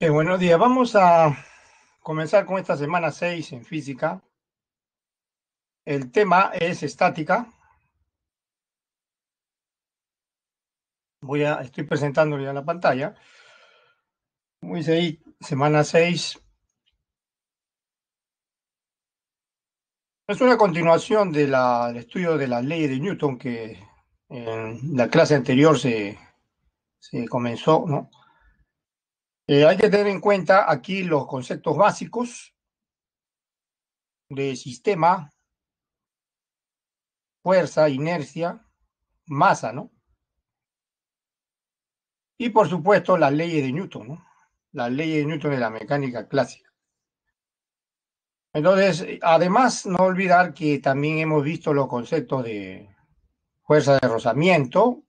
Eh, buenos días, vamos a comenzar con esta semana 6 en física. El tema es estática. Voy a, estoy presentándole a la pantalla. Muy ahí, semana 6. Es una continuación del estudio de la ley de Newton que en la clase anterior se, se comenzó, ¿no? Eh, hay que tener en cuenta aquí los conceptos básicos de sistema, fuerza, inercia, masa, ¿no? Y por supuesto las leyes de Newton, ¿no? Las leyes de Newton de la mecánica clásica. Entonces, además, no olvidar que también hemos visto los conceptos de fuerza de rozamiento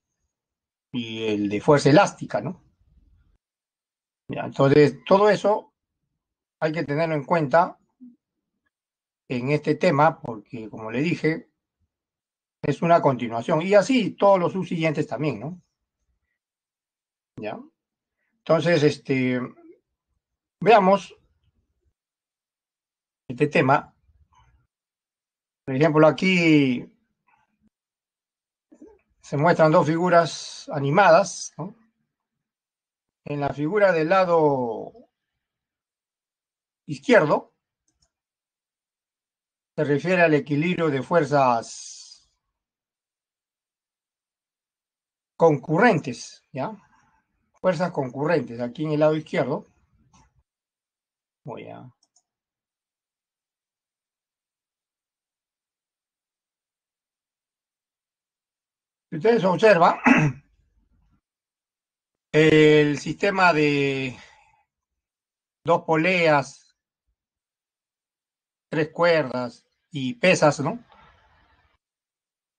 y el de fuerza elástica, ¿no? entonces, todo eso hay que tenerlo en cuenta en este tema, porque como le dije, es una continuación. Y así todos los subsiguientes también, ¿no? Ya. Entonces, este, veamos este tema. Por ejemplo, aquí se muestran dos figuras animadas, ¿no? en la figura del lado izquierdo se refiere al equilibrio de fuerzas concurrentes, ¿ya? Fuerzas concurrentes, aquí en el lado izquierdo. Voy a... Si ustedes observan, El sistema de dos poleas, tres cuerdas y pesas, ¿no?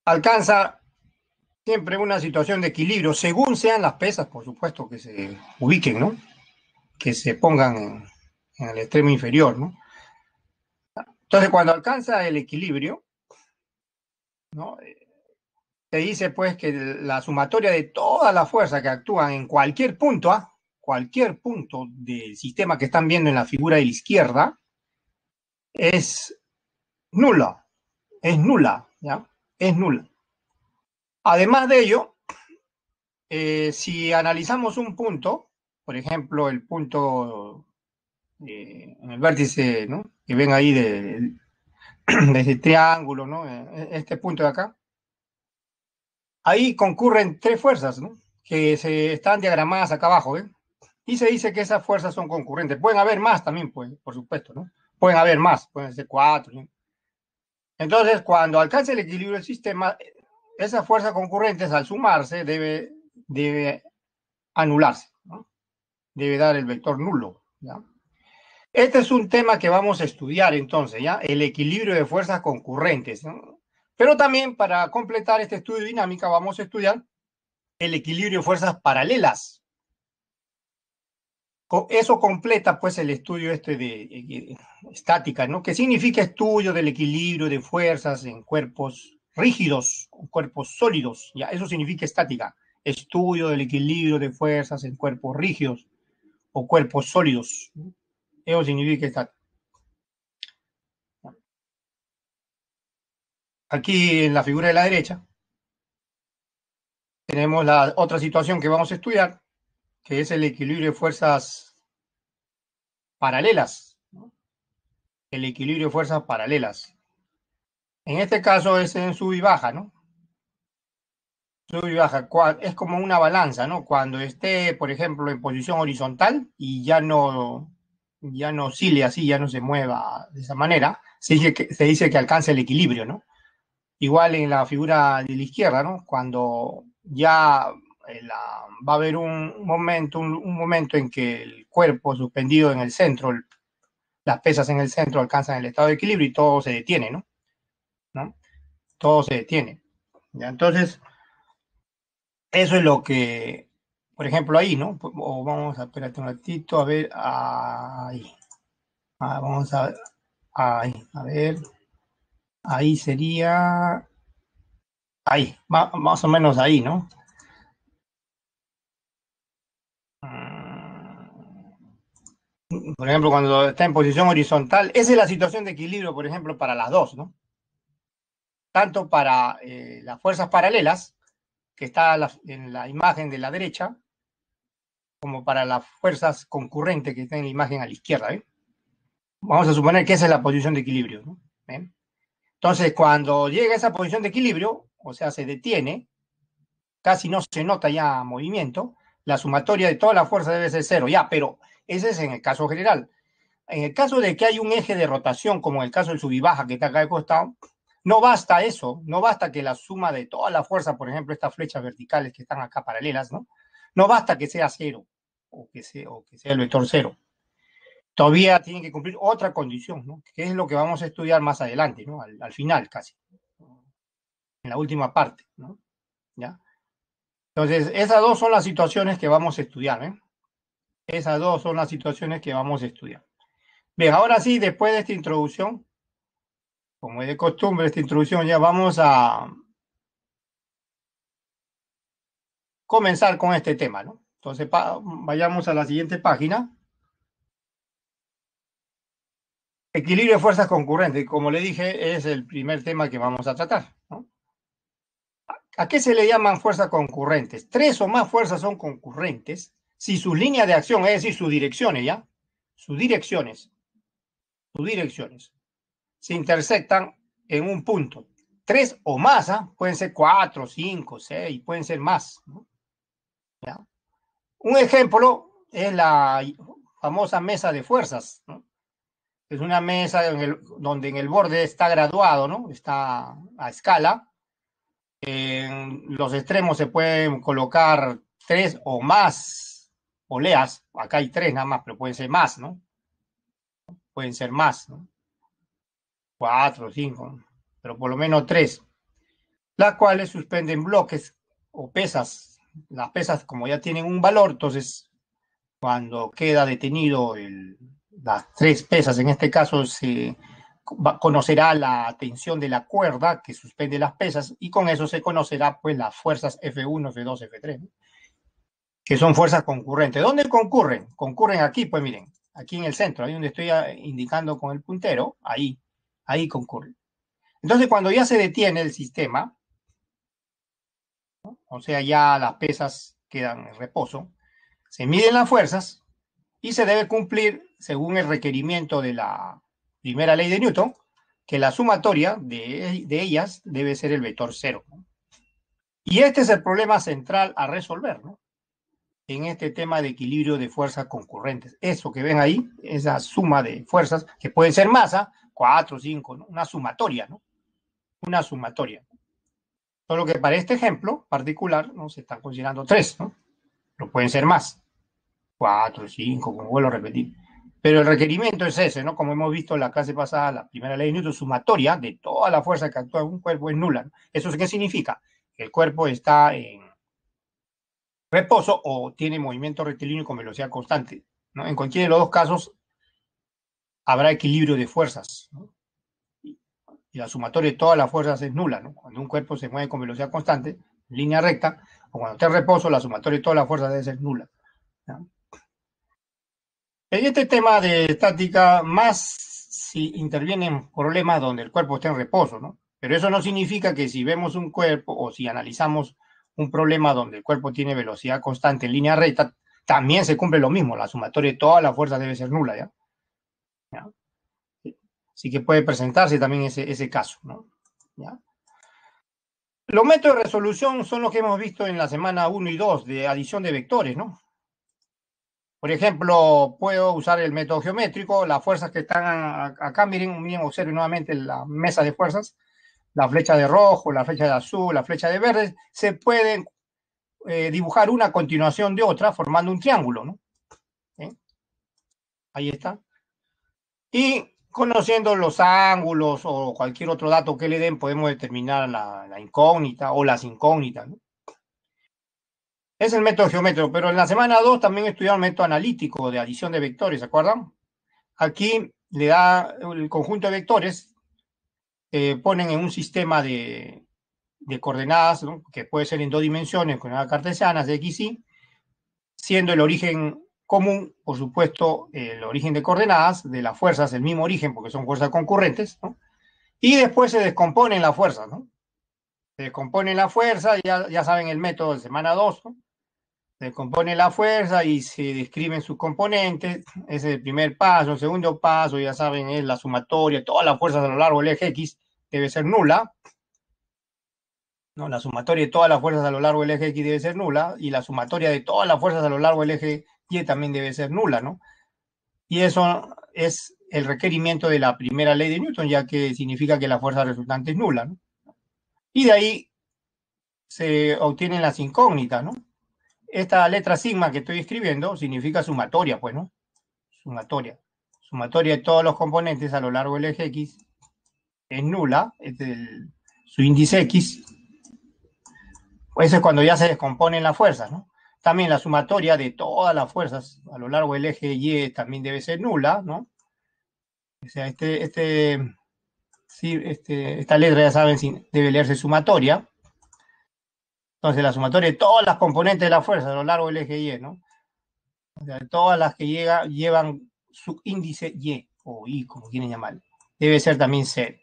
Alcanza siempre una situación de equilibrio, según sean las pesas, por supuesto, que se ubiquen, ¿no? Que se pongan en, el extremo inferior, ¿no? Entonces, cuando alcanza el equilibrio, ¿no? Se dice pues que la sumatoria de todas las fuerzas que actúan en cualquier punto, ¿ah? cualquier punto del sistema que están viendo en la figura de la izquierda, es nula, es nula, ¿ya? Es nula. Además de ello, eh, si analizamos un punto, por ejemplo, el punto eh, en el vértice, ¿no? Que ven ahí de, de este triángulo, ¿no? Eh, este punto de acá Ahí concurren tres fuerzas, ¿no? Que se están diagramadas acá abajo, ¿eh? Y se dice que esas fuerzas son concurrentes. Pueden haber más también, pues, por supuesto, ¿no? Pueden haber más, pueden ser cuatro. Entonces, cuando alcance el equilibrio del sistema, esas fuerzas concurrentes al sumarse debe, anularse, ¿no? Debe dar el vector nulo, ¿ya? Este es un tema que vamos a estudiar entonces, ¿ya? El equilibrio de fuerzas concurrentes, ¿no? Pero también para completar este estudio de dinámica vamos a estudiar el equilibrio de fuerzas paralelas. Eso completa pues el estudio este de eh, eh, estática, ¿no? Que significa estudio del equilibrio de fuerzas en cuerpos rígidos, cuerpos sólidos, ya, eso significa estática, estudio del equilibrio de fuerzas en cuerpos rígidos o cuerpos sólidos. Eso significa estática. Aquí en la figura de la derecha tenemos la otra situación que vamos a estudiar, que es el equilibrio de fuerzas paralelas. El equilibrio de fuerzas paralelas. En este caso es en sub y baja, ¿no? Sub y baja. Es como una balanza, ¿no? Cuando esté, por ejemplo, en posición horizontal y ya no, ya no oscile así, ya no se mueva de esa manera, se que, se dice que alcanza el equilibrio, ¿no? Igual en la figura de la izquierda, ¿no? Cuando ya eh, va a haber un momento, un, momento en que el cuerpo suspendido en el centro, las pesas en el centro alcanzan el estado de equilibrio y todo se detiene, ¿no? ¿No? Todo se detiene. Entonces, eso es lo que, por ejemplo, ahí, ¿no? O vamos a espérate un ratito, a ver, ahí. Ah, vamos a, ahí, a ver. Ahí sería. Ahí, más o menos ahí, ¿no? Mm. Por ejemplo, cuando está en posición horizontal, esa es la situación de equilibrio, por ejemplo, para las dos, ¿no? Tanto para eh, las fuerzas paralelas, que está en la imagen de la derecha, como para las fuerzas concurrentes que está en la imagen a la izquierda. ¿eh? Vamos a suponer que esa es la posición de equilibrio. ¿no? Entonces, cuando llega a esa posición de equilibrio, o sea, se detiene, casi no se nota ya movimiento, la sumatoria de toda la fuerza debe ser cero, ya, pero ese es en el caso general. En el caso de que hay un eje de rotación, como en el caso del subibaja que está acá de costado, no basta eso, no basta que la suma de toda la fuerza, por ejemplo, estas flechas verticales que están acá paralelas, ¿no? No basta que sea cero o que sea, o que sea el vector cero todavía tienen que cumplir otra condición, ¿no? que es lo que vamos a estudiar más adelante, ¿no? al, final casi, en la última parte. ¿no? ¿Ya? Entonces, esas dos son las situaciones que vamos a estudiar. ¿eh? Esas dos son las situaciones que vamos a estudiar. Bien, ahora sí, después de esta introducción, como es de costumbre esta introducción, ya vamos a comenzar con este tema. ¿no? Entonces, vayamos a la siguiente página. Equilibrio de fuerzas concurrentes, como le dije, es el primer tema que vamos a tratar. ¿A qué se le llaman fuerzas concurrentes? Tres o más fuerzas son concurrentes si su línea de acción, es decir, sus direcciones, ¿ya? Sus direcciones, sus direcciones, se intersectan en un punto. Tres o más, ¿ah? pueden ser cuatro, cinco, seis, pueden ser más. ¿no? ¿Ya? Un ejemplo es la famosa mesa de fuerzas, ¿no? es una mesa donde en el borde está graduado, ¿no? Está a escala. En los extremos se pueden colocar tres o más oleas. Acá hay tres nada más, pero pueden ser más, ¿no? Pueden ser más, ¿no? Cuatro, cinco, pero por lo menos tres. Las cuales suspenden bloques o pesas. Las pesas, como ya tienen un valor, entonces cuando queda detenido el, las tres pesas, en este caso se conocerá la tensión de la cuerda que suspende las pesas y con eso se conocerá pues las fuerzas F1, F2, F3, que son fuerzas concurrentes. ¿Dónde concurren? Concurren aquí, pues miren, aquí en el centro, ahí donde estoy ah, indicando con el puntero, ahí, ahí concurren. Entonces cuando ya se detiene el sistema, o sea, ya las pesas quedan en reposo, se miden las fuerzas y se debe cumplir según el requerimiento de la primera ley de Newton, que la sumatoria de, e-, ellas debe ser el vector cero. Y este es el problema central a resolver, ¿no? En este tema de equilibrio de fuerzas concurrentes. Eso que ven ahí, esa suma de fuerzas, que pueden ser masa, cuatro, cinco, una sumatoria, ¿no? Una sumatoria. Solo que para este ejemplo particular, ¿no? Se están considerando tres, ¿no? Pero pueden ser más. cuatro, cinco, como vuelvo a repetir. Pero el requerimiento es ese, ¿no? Como hemos visto en la clase pasada, la primera ley de Newton, sumatoria de toda la fuerza que actúa en un cuerpo es nula. ¿Eso qué significa? Que el cuerpo está en reposo o tiene movimiento rectilíneo con velocidad constante. ¿no? En cualquiera de los dos casos habrá equilibrio de fuerzas. Y la sumatoria de todas las fuerzas es nula. ¿no? Cuando un cuerpo se mueve con velocidad constante, línea recta, o cuando está en reposo, la sumatoria de todas las fuerzas debe ser nula. ¿no? En este tema de estática, más si intervienen problemas donde el cuerpo está en reposo, ¿no? Pero eso no significa que si vemos un cuerpo o si analizamos un problema donde el cuerpo tiene velocidad constante en línea recta, también se cumple lo mismo. La sumatoria de toda las fuerzas debe ser nula, ¿ya? Así que puede presentarse también ese, ese caso, ¿no? ¿Ya? Los métodos de resolución son los que hemos visto en la semana 1 y 2 de adición de vectores, ¿no? Por ejemplo, puedo usar el método geométrico, las fuerzas que están acá, miren, miren, observen nuevamente la mesa de fuerzas, la flecha de rojo, la flecha de azul, la flecha de verde, se pueden eh, dibujar una continuación de otra formando un triángulo, ¿no? ¿Eh? Ahí está. Y conociendo los ángulos o cualquier otro dato que le den, podemos determinar la, la incógnita o las incógnitas, ¿no? Es el método geométrico, pero en la semana 2 también estudiamos el método analítico de adición de vectores, ¿se acuerdan? Aquí le da el conjunto de vectores, eh, ponen en un sistema de, coordenadas, ¿no? que puede ser en dos dimensiones, coordenadas cartesianas de x, y, Y, siendo el origen común, por supuesto, el origen de coordenadas, de las fuerzas, el mismo origen, porque son fuerzas concurrentes, ¿no? y después se descomponen las fuerzas, ¿no? Se descomponen la fuerza, ya, ya saben el método de semana 2, ¿no? se eh, compone la fuerza y se describen sus componentes. Ese es el primer paso. El segundo paso, ya saben, es la sumatoria. Todas las fuerzas a lo largo del eje X debe ser nula. ¿no? La sumatoria de todas las fuerzas a lo largo del eje X debe ser nula. Y la sumatoria de todas las fuerzas a lo largo del eje Y también debe ser nula, ¿no? Y eso es el requerimiento de la primera ley de Newton, ya que significa que la fuerza resultante es nula, ¿no? Y de ahí se obtienen las incógnitas, ¿no? esta letra sigma que estoy escribiendo significa sumatoria, pues, ¿no? Sumatoria. Sumatoria de todos los componentes a lo largo del eje X es nula, es su índice X. Eso es cuando ya se descomponen las fuerzas, ¿no? También la sumatoria de todas las fuerzas a lo largo del eje Y también debe ser nula, ¿no? O sea, este, este, este, esta letra, ya saben, debe leerse sumatoria. Entonces, la sumatoria de todas las componentes de la fuerza a lo largo del eje Y, ¿no? O sea, todas las que llega, llevan su índice Y, o i, como quieren llamarlo, debe ser también C.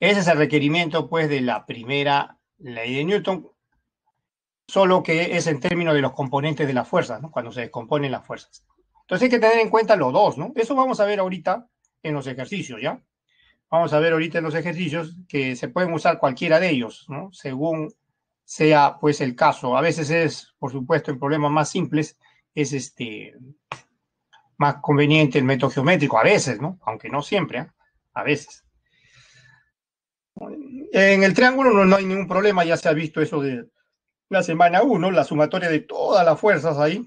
Ese es el requerimiento, pues, de la primera ley de Newton, solo que es en términos de los componentes de las fuerzas, ¿no? Cuando se descomponen las fuerzas. Entonces hay que tener en cuenta los dos, ¿no? Eso vamos a ver ahorita en los ejercicios, ¿ya? vamos a ver ahorita los ejercicios que se pueden usar cualquiera de ellos, ¿no? según sea pues el caso. A veces es, por supuesto, en problemas más simples, es este más conveniente el método geométrico, a veces, ¿no? Aunque no siempre, ¿ah? a veces. En el triángulo no, no, hay ningún problema, ya se ha visto eso de la semana 1, la sumatoria de todas las fuerzas ahí,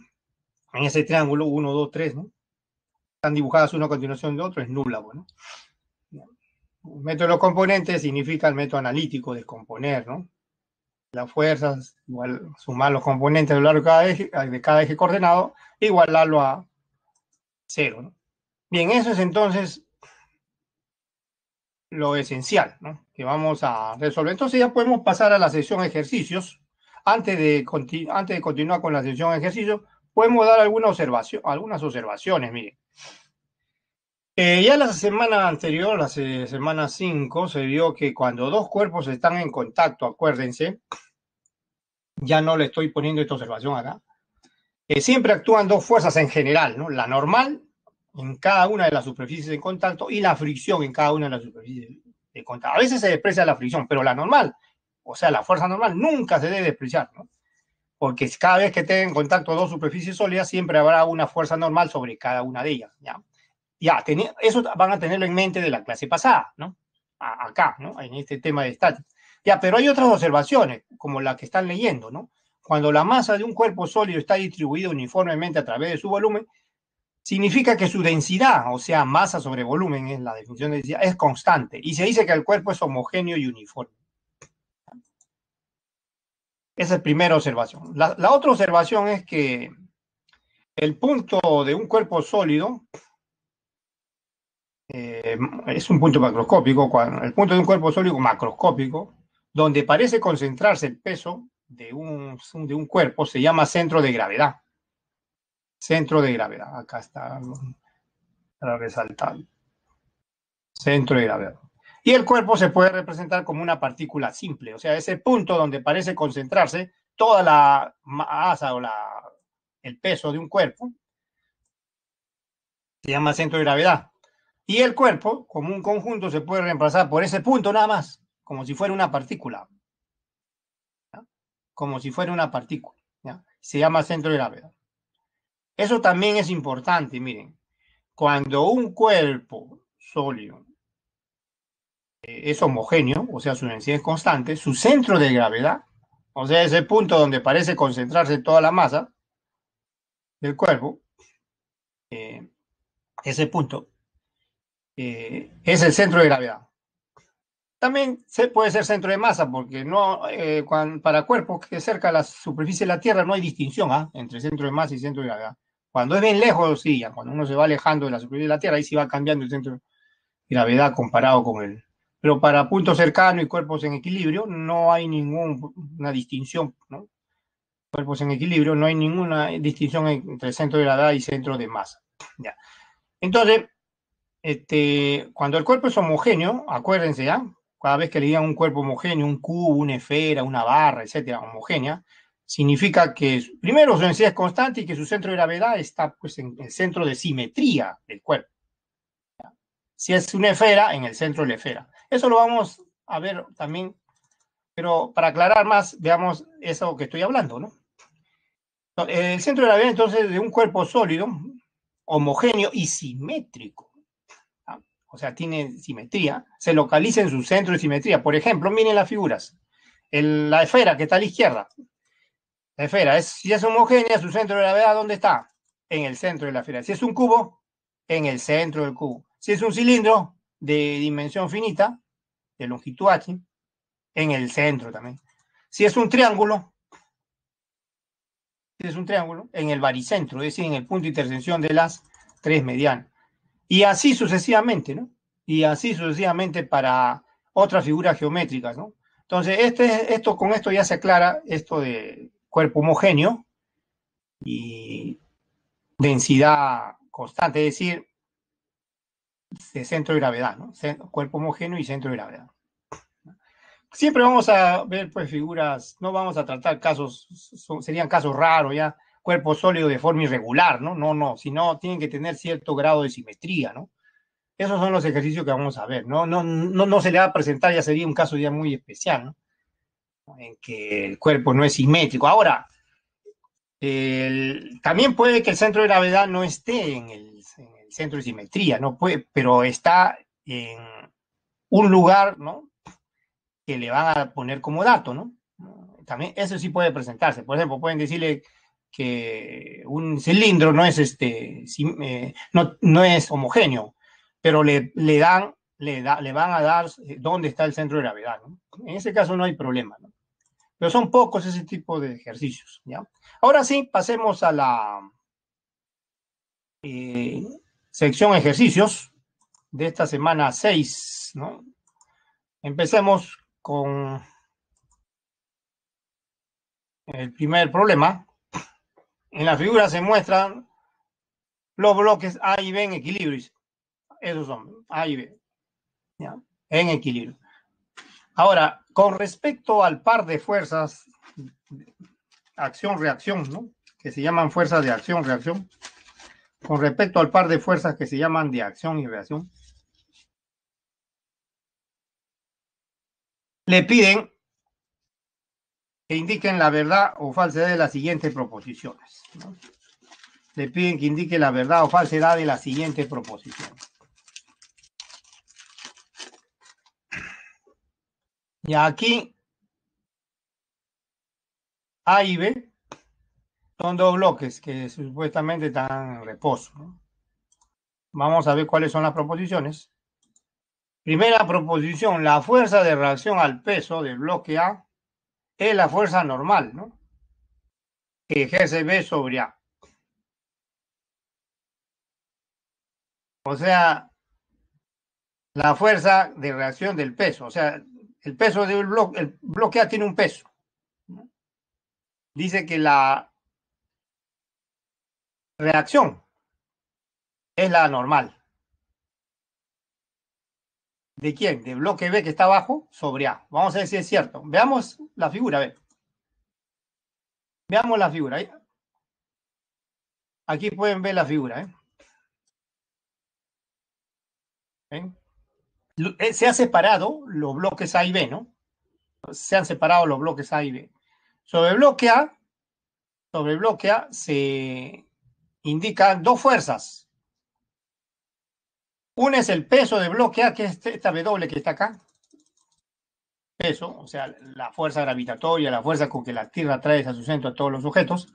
en ese triángulo 1, 2, 3, ¿no? Están dibujadas una a continuación de otro, es nula, bueno de los componentes significa el método analítico, descomponer, ¿no? Las fuerzas, igual, sumar los componentes largo de cada eje, de coordenado, igualarlo a cero, Bien, eso es entonces lo esencial, ¿no? Que vamos a resolver. Entonces ya podemos pasar a la sesión ejercicios. Antes de, antes de continuar con la sesión ejercicios, podemos dar alguna observación, algunas observaciones, miren. Eh, ya la semana anterior, la semana 5, se vio que cuando dos cuerpos están en contacto, acuérdense, ya no le estoy poniendo esta observación acá, eh, siempre actúan dos fuerzas en general, ¿no? La normal en cada una de las superficies en contacto y la fricción en cada una de las superficies de contacto. A veces se desprecia la fricción, pero la normal, o sea, la fuerza normal, nunca se debe despreciar, ¿no? Porque cada vez que estén en contacto dos superficies sólidas, siempre habrá una fuerza normal sobre cada una de ellas, ¿ya? ya, eso van a tenerlo en mente de la clase pasada, ¿no? acá, ¿no? En este tema de estática. Ya, pero hay otras observaciones, como la que están leyendo, ¿no? Cuando la masa de un cuerpo sólido está distribuida uniformemente a través de su volumen, significa que su densidad, o sea, masa sobre volumen es la definición de densidad, es constante. Y se dice que el cuerpo es homogéneo y uniforme. Esa es la primera observación. la otra observación es que el punto de un cuerpo sólido eh, es un punto macroscópico, el punto de un cuerpo sólido macroscópico, donde parece concentrarse el peso de un, de un cuerpo, se llama centro de gravedad. Centro de gravedad, acá está para resaltar. Centro de gravedad. Y el cuerpo se puede representar como una partícula simple, o sea, ese punto donde parece concentrarse toda la masa o la, el peso de un cuerpo, se llama centro de gravedad. Y el cuerpo, como un conjunto, se puede reemplazar por ese punto nada más, como si fuera una partícula. Como si fuera una partícula. Se llama centro de gravedad. Eso también es importante, miren. Cuando un cuerpo sólido eh, es homogéneo, o sea, su densidad es constante, su centro de gravedad, o sea, ese punto donde parece concentrarse toda la masa del cuerpo, eh, ese punto eh, es el centro de gravedad. También se puede ser centro de masa, porque no, eh, para cuerpos que cerca a la superficie de la Tierra no hay distinción ¿ah? entre centro de masa y centro de gravedad. Cuando es bien lejos, sí, cuando uno se va alejando de la superficie de la Tierra, ahí sí va cambiando el centro de gravedad comparado con él Pero para puntos cercanos y cuerpos en equilibrio no hay ninguna distinción, Cuerpos en equilibrio no hay ninguna distinción entre centro de gravedad y centro de masa. Ya. Entonces, este, cuando el cuerpo es homogéneo, acuérdense, ¿ya? ¿ah? cada vez que le digan un cuerpo homogéneo, un cubo, una esfera, una barra, etcétera, homogénea, significa que primero su densidad es constante y que su centro de gravedad está pues, en el centro de simetría del cuerpo. Si es una esfera, en el centro de la esfera. Eso lo vamos a ver también, pero para aclarar más, veamos eso que estoy hablando, ¿no? El centro de gravedad entonces de un cuerpo sólido, homogéneo y simétrico o sea, tiene simetría, se localiza en su centro de simetría. Por ejemplo, miren las figuras. la esfera que está a la izquierda. La esfera, es, si es homogénea, su centro de gravedad, ¿dónde está? En el centro de la esfera. Si es un cubo, en el centro del cubo. Si es un cilindro de dimensión finita, de longitud h, en el centro también. Si es un triángulo, si es un triángulo, en el baricentro, es decir, en el punto de intersección de las tres medianas. Y así sucesivamente, ¿no? Y así sucesivamente para otras figuras geométricas, ¿no? Entonces, este, esto, con esto ya se aclara esto de cuerpo homogéneo y densidad constante, es decir, de centro de gravedad, ¿no? Cuerpo homogéneo y centro de gravedad. Siempre vamos a ver pues figuras, no vamos a tratar casos, serían casos raros ya, cuerpo sólido de forma irregular, ¿no? No, no, sino tienen que tener cierto grado de simetría, ¿no? Esos son los ejercicios que vamos a ver, ¿no? No, no, no se le va a presentar, ya sería un caso ya muy especial, ¿no? En que el cuerpo no es simétrico. Ahora, también puede que el centro de gravedad no esté en el, centro de simetría, ¿no? Puede, pero está en un lugar, ¿no? Que le van a poner como dato, ¿no? También eso sí puede presentarse. Por ejemplo, pueden decirle que un cilindro no es este eh, no, es homogéneo, pero le, dan, le, da, le van a dar eh, dónde está el centro de gravedad. En ese caso no hay problema, Pero son pocos ese tipo de ejercicios. ¿ya? Ahora sí, pasemos a la eh, sección ejercicios de esta semana 6. ¿no? Empecemos con el primer problema, en la figura se muestran los bloques A y B en equilibrio. Esos son A y B. En equilibrio. Ahora, con respecto al par de fuerzas, acción-reacción, ¿no? que se llaman fuerzas de acción-reacción, con respecto al par de fuerzas que se llaman de acción y reacción, le piden que indiquen la verdad o falsedad de las siguientes proposiciones. Le piden que indique la verdad o falsedad de las siguientes proposiciones. Y aquí A y B son dos bloques que supuestamente están en reposo. Vamos a ver cuáles son las proposiciones. Primera proposición, la fuerza de reacción al peso del bloque A es la fuerza normal, ¿no? Que ejerce B sobre A. O sea, la fuerza de reacción del peso. O sea, el peso del bloque, el bloque A tiene un peso. Dice que la reacción es la normal. ¿De quién? De bloque B que está abajo sobre A. Vamos a ver si es cierto. Veamos la figura, Veamos la figura. Aquí pueden ver la figura. ¿eh? Eh, se han separado los bloques A y B, ¿no? Se han separado los bloques A y B. Sobre bloque A, sobre bloque A se indican dos fuerzas. Una es el peso de bloque A, que es este, esta W que está acá. Peso, o sea, la fuerza gravitatoria, la fuerza con que la Tierra atrae a su centro a todos los objetos.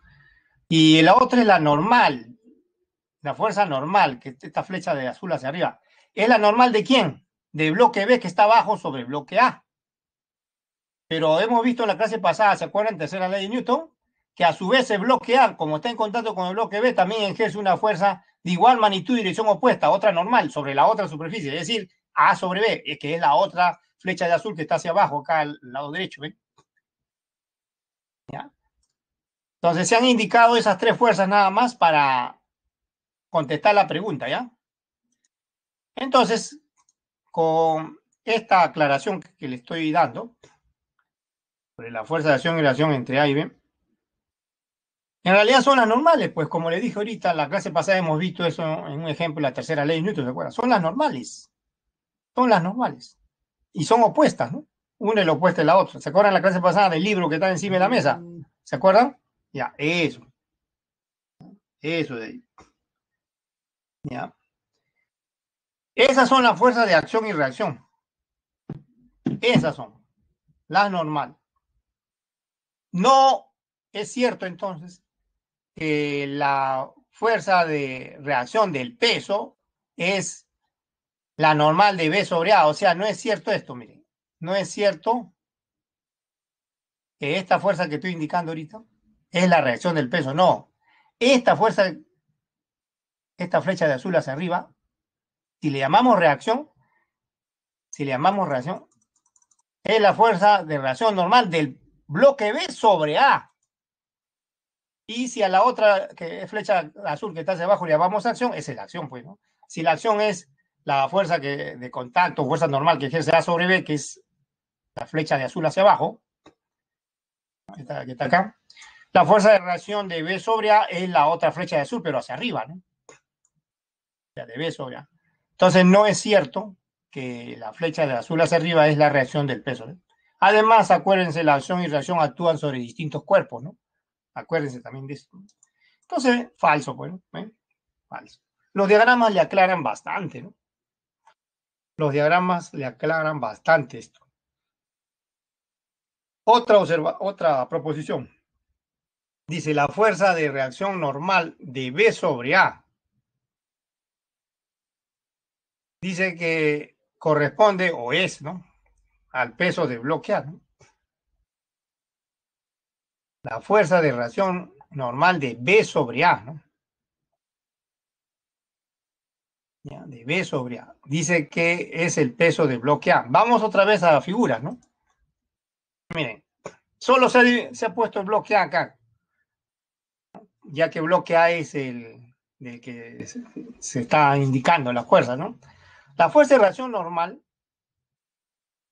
Y la otra es la normal, la fuerza normal, que esta flecha de azul hacia arriba. ¿Es la normal de quién? De bloque B que está abajo sobre bloque A. Pero hemos visto en la clase pasada, ¿se acuerdan? Tercera ley de Newton, que a su vez el bloque A, como está en contacto con el bloque B, también ejerce una fuerza de igual magnitud y dirección opuesta, otra normal, sobre la otra superficie, es decir, A sobre B, es que es la otra flecha de azul que está hacia abajo, acá al lado derecho, Entonces se han indicado esas tres fuerzas nada más para contestar la pregunta, ¿ya? Entonces, con esta aclaración que le estoy dando sobre la fuerza de acción y relación entre A y B, en realidad son las normales, pues como le dije ahorita, la clase pasada hemos visto eso en un ejemplo, la tercera ley de Newton, ¿se acuerdan? Son las normales. Son las normales. Y son opuestas, ¿no? Una es la opuesta de la otra. ¿Se acuerdan la clase pasada del libro que está encima de la mesa? ¿Se acuerdan? Ya, eso. Eso de ahí. Ya. Esas son las fuerzas de acción y reacción. Esas son las normales. No es cierto entonces eh, la fuerza de reacción del peso es la normal de B sobre A. O sea, no es cierto esto, miren. No es cierto que esta fuerza que estoy indicando ahorita es la reacción del peso. No. Esta fuerza, esta flecha de azul hacia arriba, si le llamamos reacción, si le llamamos reacción, es la fuerza de reacción normal del bloque B sobre A. Y si a la otra que flecha azul que está hacia abajo le llamamos acción, esa es la acción, pues, ¿no? Si la acción es la fuerza que, de contacto, fuerza normal que ejerce A sobre B, que es la flecha de azul hacia abajo, que está, acá, la fuerza de reacción de B sobre A es la otra flecha de azul, pero hacia arriba, ¿no? La de B sobre A. Entonces, no es cierto que la flecha de azul hacia arriba es la reacción del peso. Además, acuérdense, la acción y reacción actúan sobre distintos cuerpos, ¿no? Acuérdense también de esto. Entonces, falso, bueno, falso. Los diagramas le aclaran bastante, ¿no? Los diagramas le aclaran bastante esto. Otra, otra proposición. Dice, la fuerza de reacción normal de B sobre A. Dice que corresponde o es, ¿no? Al peso de bloquear. ¿no? la fuerza de reacción normal de B sobre A, ¿no? Ya, de B sobre A. Dice que es el peso de bloque A. Vamos otra vez a la figura, ¿no? Miren, solo se ha, puesto el bloque A acá, ya que bloque A es el que se, está indicando la fuerza, ¿no? La fuerza de reacción normal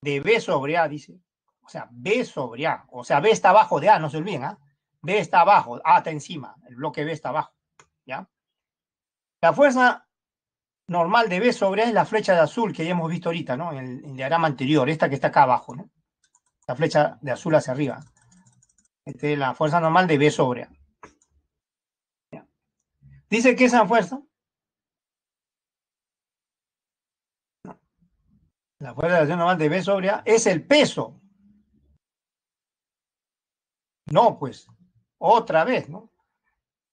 de B sobre A, dice, o sea, B sobre A. O sea, B está abajo de A, no se olviden, ¿ah? B está abajo, A está encima, el bloque B está abajo, ¿ya? La fuerza normal de B sobre A es la flecha de azul que ya hemos visto ahorita, ¿no? En el, diagrama anterior, esta que está acá abajo, ¿no? La flecha de azul hacia arriba. Esta es la fuerza normal de B sobre A. Dice que esa fuerza... La fuerza normal de B sobre A es el peso no, pues, otra vez, ¿no?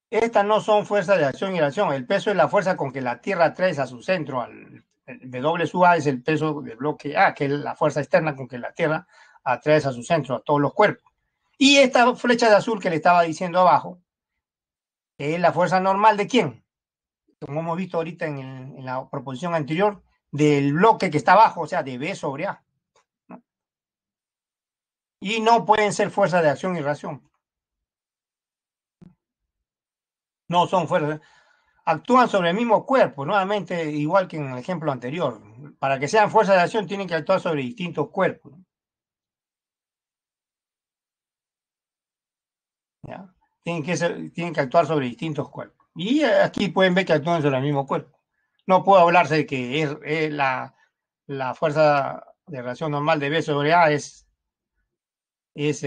Estas no son fuerzas de acción y reacción. El peso es la fuerza con que la Tierra atrae a su centro. Al, el W A es el peso del bloque A, que es la fuerza externa con que la Tierra atrae a su centro, a todos los cuerpos. Y esta flecha de azul que le estaba diciendo abajo, es la fuerza normal de quién? Como hemos visto ahorita en, en la proposición anterior, del bloque que está abajo, o sea, de B sobre A y no pueden ser fuerzas de acción y reacción. No son fuerzas. Actúan sobre el mismo cuerpo, nuevamente igual que en el ejemplo anterior. Para que sean fuerzas de acción tienen que actuar sobre distintos cuerpos. Tienen, que ser, tienen que actuar sobre distintos cuerpos. Y aquí pueden ver que actúan sobre el mismo cuerpo. No puede hablarse de que la, la fuerza de reacción normal de B sobre A es es,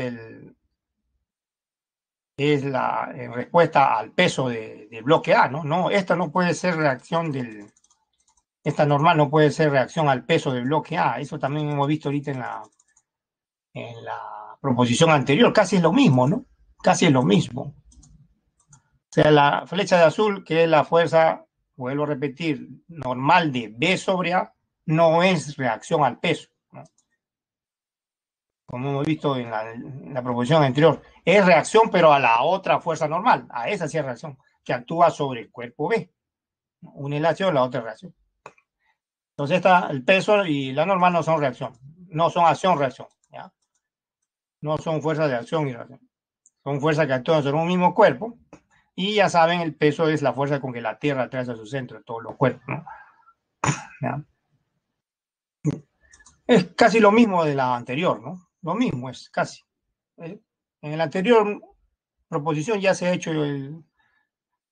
es la eh, respuesta al peso de, del bloque A, ¿no? ¿no? Esta no puede ser reacción del, esta normal no puede ser reacción al peso del bloque A, eso también hemos visto ahorita en la, en la proposición anterior, casi es lo mismo, ¿no? Casi es lo mismo. O sea, la flecha de azul, que es la fuerza, vuelvo a repetir, normal de B sobre A, no es reacción al peso como hemos visto en la, proposición anterior, es reacción, pero a la otra fuerza normal, a esa sí es reacción, que actúa sobre el cuerpo B. Una es la la otra es reacción. Entonces, está el peso y la normal no son reacción, no son acción-reacción. No son fuerzas de acción y reacción. Son fuerzas que actúan sobre un mismo cuerpo. Y ya saben, el peso es la fuerza con que la Tierra trae a su centro, todos los cuerpos. ¿no? Es casi lo mismo de la anterior, ¿no? Lo mismo es, casi. Eh, en la anterior proposición ya se ha hecho el...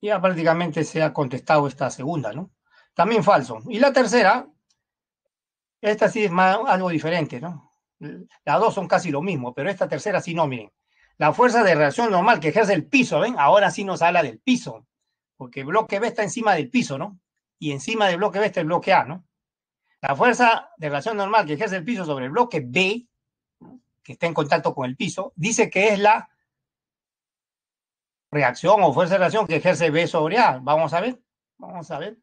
Ya prácticamente se ha contestado esta segunda, ¿no? También falso. Y la tercera, esta sí es algo diferente, ¿no? Las dos son casi lo mismo, pero esta tercera sí no, miren. La fuerza de reacción normal que ejerce el piso, ¿ven? Ahora sí nos habla del piso, porque bloque B está encima del piso, ¿no? Y encima del bloque B está el bloque A, ¿no? La fuerza de reacción normal que ejerce el piso sobre el bloque B que está en contacto con el piso, dice que es la reacción o fuerza de reacción que ejerce B sobre A. Vamos a ver, vamos a ver.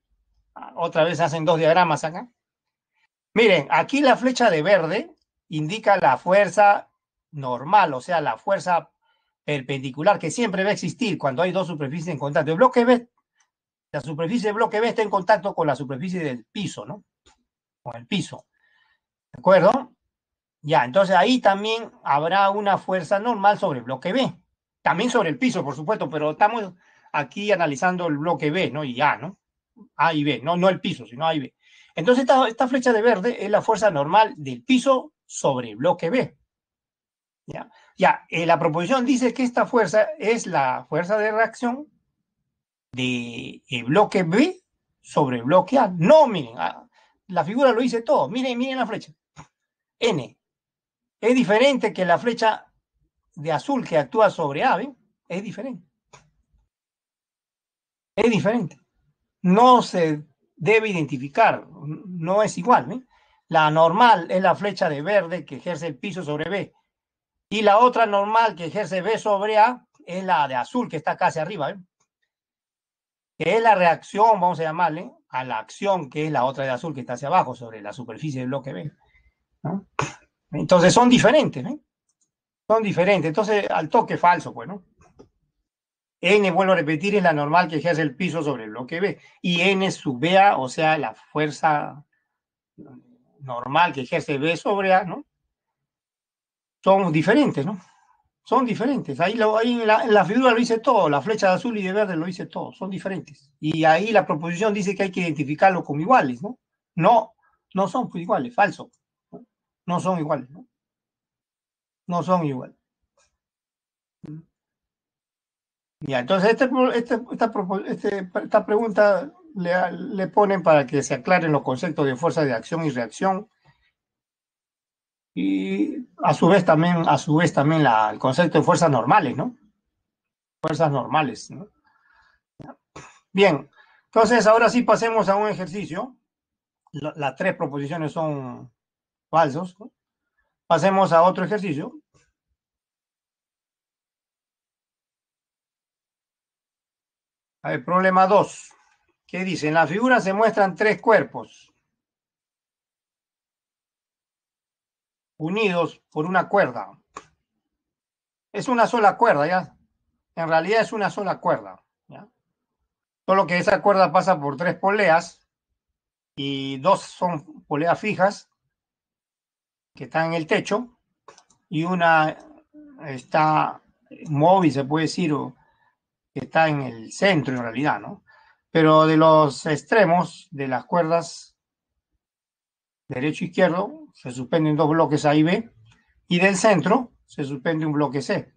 Ah, otra vez hacen dos diagramas acá. Miren, aquí la flecha de verde indica la fuerza normal, o sea, la fuerza perpendicular que siempre va a existir cuando hay dos superficies en contacto. El bloque B, la superficie del bloque B está en contacto con la superficie del piso, ¿no? Con el piso. ¿De acuerdo? Ya, entonces ahí también habrá una fuerza normal sobre el bloque B. También sobre el piso, por supuesto, pero estamos aquí analizando el bloque B, ¿no? Y A, ¿no? A y B, no, no el piso, sino A y B. Entonces esta, flecha de verde es la fuerza normal del piso sobre el bloque B. Ya, ya eh, la proposición dice que esta fuerza es la fuerza de reacción de eh, bloque B sobre el bloque A. No, miren, ah, la figura lo dice todo. Miren, miren la flecha. N, es diferente que la flecha de azul que actúa sobre A, Es diferente. Es diferente. No se debe identificar, no es igual, ¿eh? La normal es la flecha de verde que ejerce el piso sobre B. Y la otra normal que ejerce B sobre A es la de azul que está casi arriba, ¿eh? Que es la reacción, vamos a llamarle, a la acción que es la otra de azul que está hacia abajo sobre la superficie del bloque B. ¿no? Entonces son diferentes, ¿eh? Son diferentes. Entonces, al toque falso, pues, ¿no? N, vuelvo a repetir, es la normal que ejerce el piso sobre el bloque B. Y N sub A o sea, la fuerza normal que ejerce B sobre A, ¿no? Son diferentes, ¿no? Son diferentes. Ahí, lo, la, la, figura lo dice todo, la flecha de azul y de verde lo dice todo, son diferentes. Y ahí la proposición dice que hay que identificarlo como iguales, ¿no? No, no son pues iguales, falso no son iguales, ¿no? No son iguales. Mm. Ya, entonces este, este, este, esta, pregunta le, ponen para que se aclaren los conceptos de fuerza de acción y reacción. Y a su vez también, a su vez también el concepto de fuerzas normales, ¿no? Fuerzas normales, ¿no? Bien, entonces ahora sí pasemos a un ejercicio. las tres proposiciones son falsos. Pasemos a otro ejercicio. A problema 2. ¿Qué dice? En la figura se muestran tres cuerpos unidos por una cuerda. Es una sola cuerda, ¿ya? En realidad es una sola cuerda, ¿ya? Solo que esa cuerda pasa por tres poleas y dos son poleas fijas que está en el techo y una está móvil, se puede decir, que está en el centro en realidad, ¿no? Pero de los extremos de las cuerdas derecho e izquierdo se suspenden dos bloques A y B y del centro se suspende un bloque C.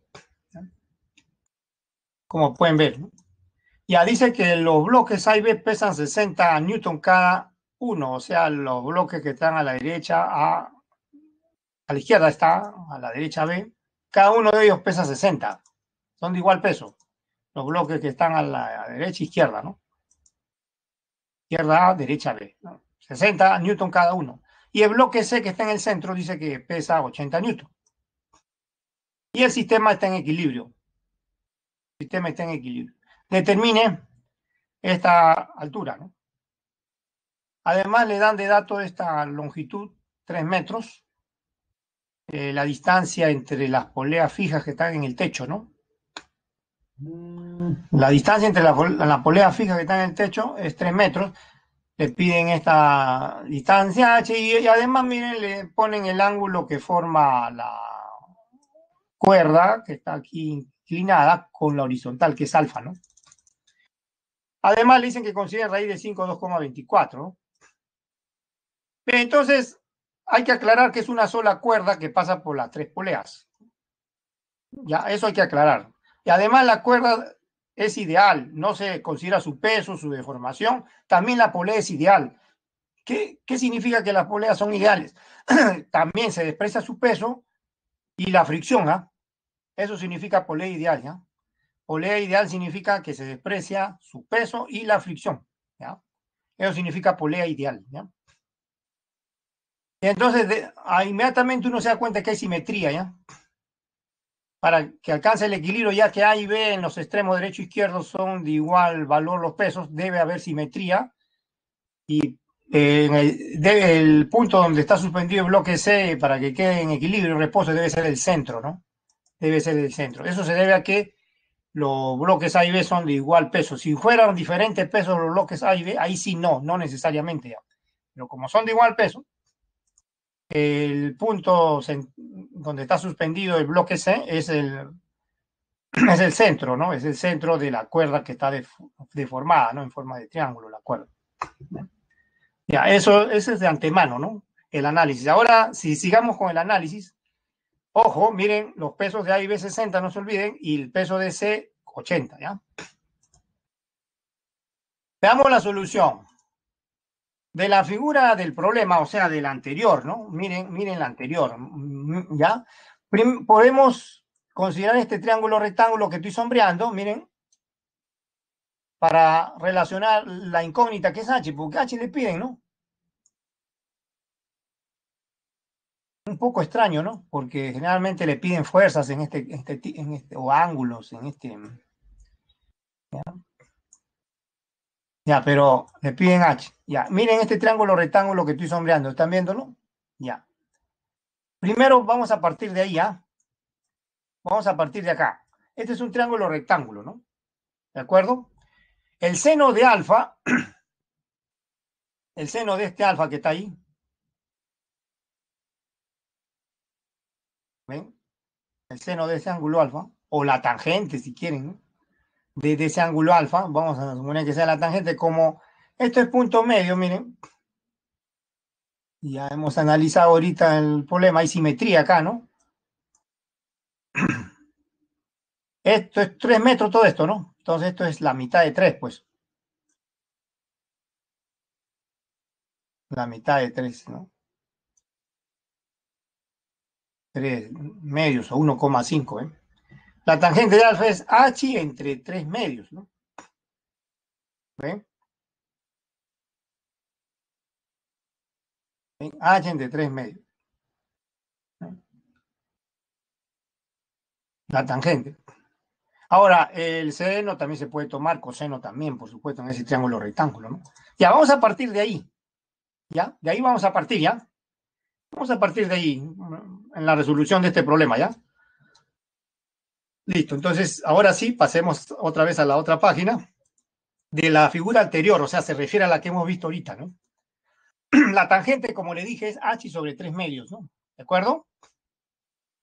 Como pueden ver. Ya dice que los bloques A y B pesan 60 newton cada uno, o sea, los bloques que están a la derecha, A a la izquierda está A, la derecha B. Cada uno de ellos pesa 60. Son de igual peso. Los bloques que están a la derecha e izquierda, ¿no? Izquierda A, derecha B. 60 newton cada uno. Y el bloque C que está en el centro dice que pesa 80 newton. Y el sistema está en equilibrio. El sistema está en equilibrio. Determine esta altura, ¿no? Además le dan de dato esta longitud, 3 metros, eh, la distancia entre las poleas fijas que están en el techo, ¿no? Mm. La distancia entre las la, poleas fijas que están en el techo es 3 metros. Le piden esta distancia H y, además, miren, le ponen el ángulo que forma la cuerda que está aquí inclinada con la horizontal, que es alfa, ¿no? Además, le dicen que consiguen raíz de 5, 2,24. Entonces, hay que aclarar que es una sola cuerda que pasa por las tres poleas. Ya, eso hay que aclarar. Y además la cuerda es ideal, no se considera su peso, su deformación. También la polea es ideal. ¿Qué, significa que las poleas son ideales? También se desprecia su peso y la fricción. ¿ah? Eso significa polea ideal. ¿ya? Polea ideal significa que se desprecia su peso y la fricción. Eso significa polea ideal. ¿ya? Y entonces de, ah, inmediatamente uno se da cuenta que hay simetría, ¿ya? Para que alcance el equilibrio, ya que A y B en los extremos derecho e izquierdo son de igual valor los pesos, debe haber simetría. Y eh, el, punto donde está suspendido el bloque C, para que quede en equilibrio reposo, debe ser el centro, ¿no? Debe ser el centro. Eso se debe a que los bloques A y B son de igual peso. Si fueran diferentes pesos los bloques A y B, ahí sí no, no necesariamente Pero como son de igual peso, el punto donde está suspendido el bloque C es el, es el centro, ¿no? Es el centro de la cuerda que está deformada, ¿no? En forma de triángulo la cuerda. Ya, eso, eso es de antemano, ¿no? El análisis. Ahora, si sigamos con el análisis, ojo, miren, los pesos de A y B 60, no se olviden, y el peso de C 80, ¿ya? Veamos la solución de la figura del problema, o sea, del anterior, ¿no? Miren, miren la anterior, ¿ya? podemos considerar este triángulo rectángulo que estoy sombreando, miren, para relacionar la incógnita que es H, porque H le piden, ¿no? Un poco extraño, ¿no? Porque generalmente le piden fuerzas en este, en este, este o ángulos en este... ¿ya? Ya, pero le piden H. Ya, miren este triángulo rectángulo que estoy sombreando. ¿Están viéndolo? Ya. Primero vamos a partir de ahí, ¿ah? Vamos a partir de acá. Este es un triángulo rectángulo, ¿no? ¿De acuerdo? El seno de alfa, el seno de este alfa que está ahí, ¿ven? El seno de ese ángulo alfa, o la tangente si quieren, ¿no? desde ese ángulo alfa, vamos a suponer que sea la tangente, como esto es punto medio, miren, ya hemos analizado ahorita el problema, hay simetría acá, ¿no? Esto es 3 metros todo esto, ¿no? Entonces esto es la mitad de 3, pues. La mitad de 3, ¿no? 3 medios o 1,5, ¿eh? La tangente de alfa es h entre tres medios, ¿no? ¿Ven? h entre tres medios. La tangente. Ahora, el seno también se puede tomar, coseno también, por supuesto, en ese triángulo rectángulo, ¿no? Ya, vamos a partir de ahí. ¿Ya? De ahí vamos a partir, ¿ya? Vamos a partir de ahí, en la resolución de este problema, ¿ya? Listo, entonces ahora sí, pasemos otra vez a la otra página de la figura anterior, o sea, se refiere a la que hemos visto ahorita, ¿no? La tangente, como le dije, es h sobre tres medios, ¿no? ¿De acuerdo?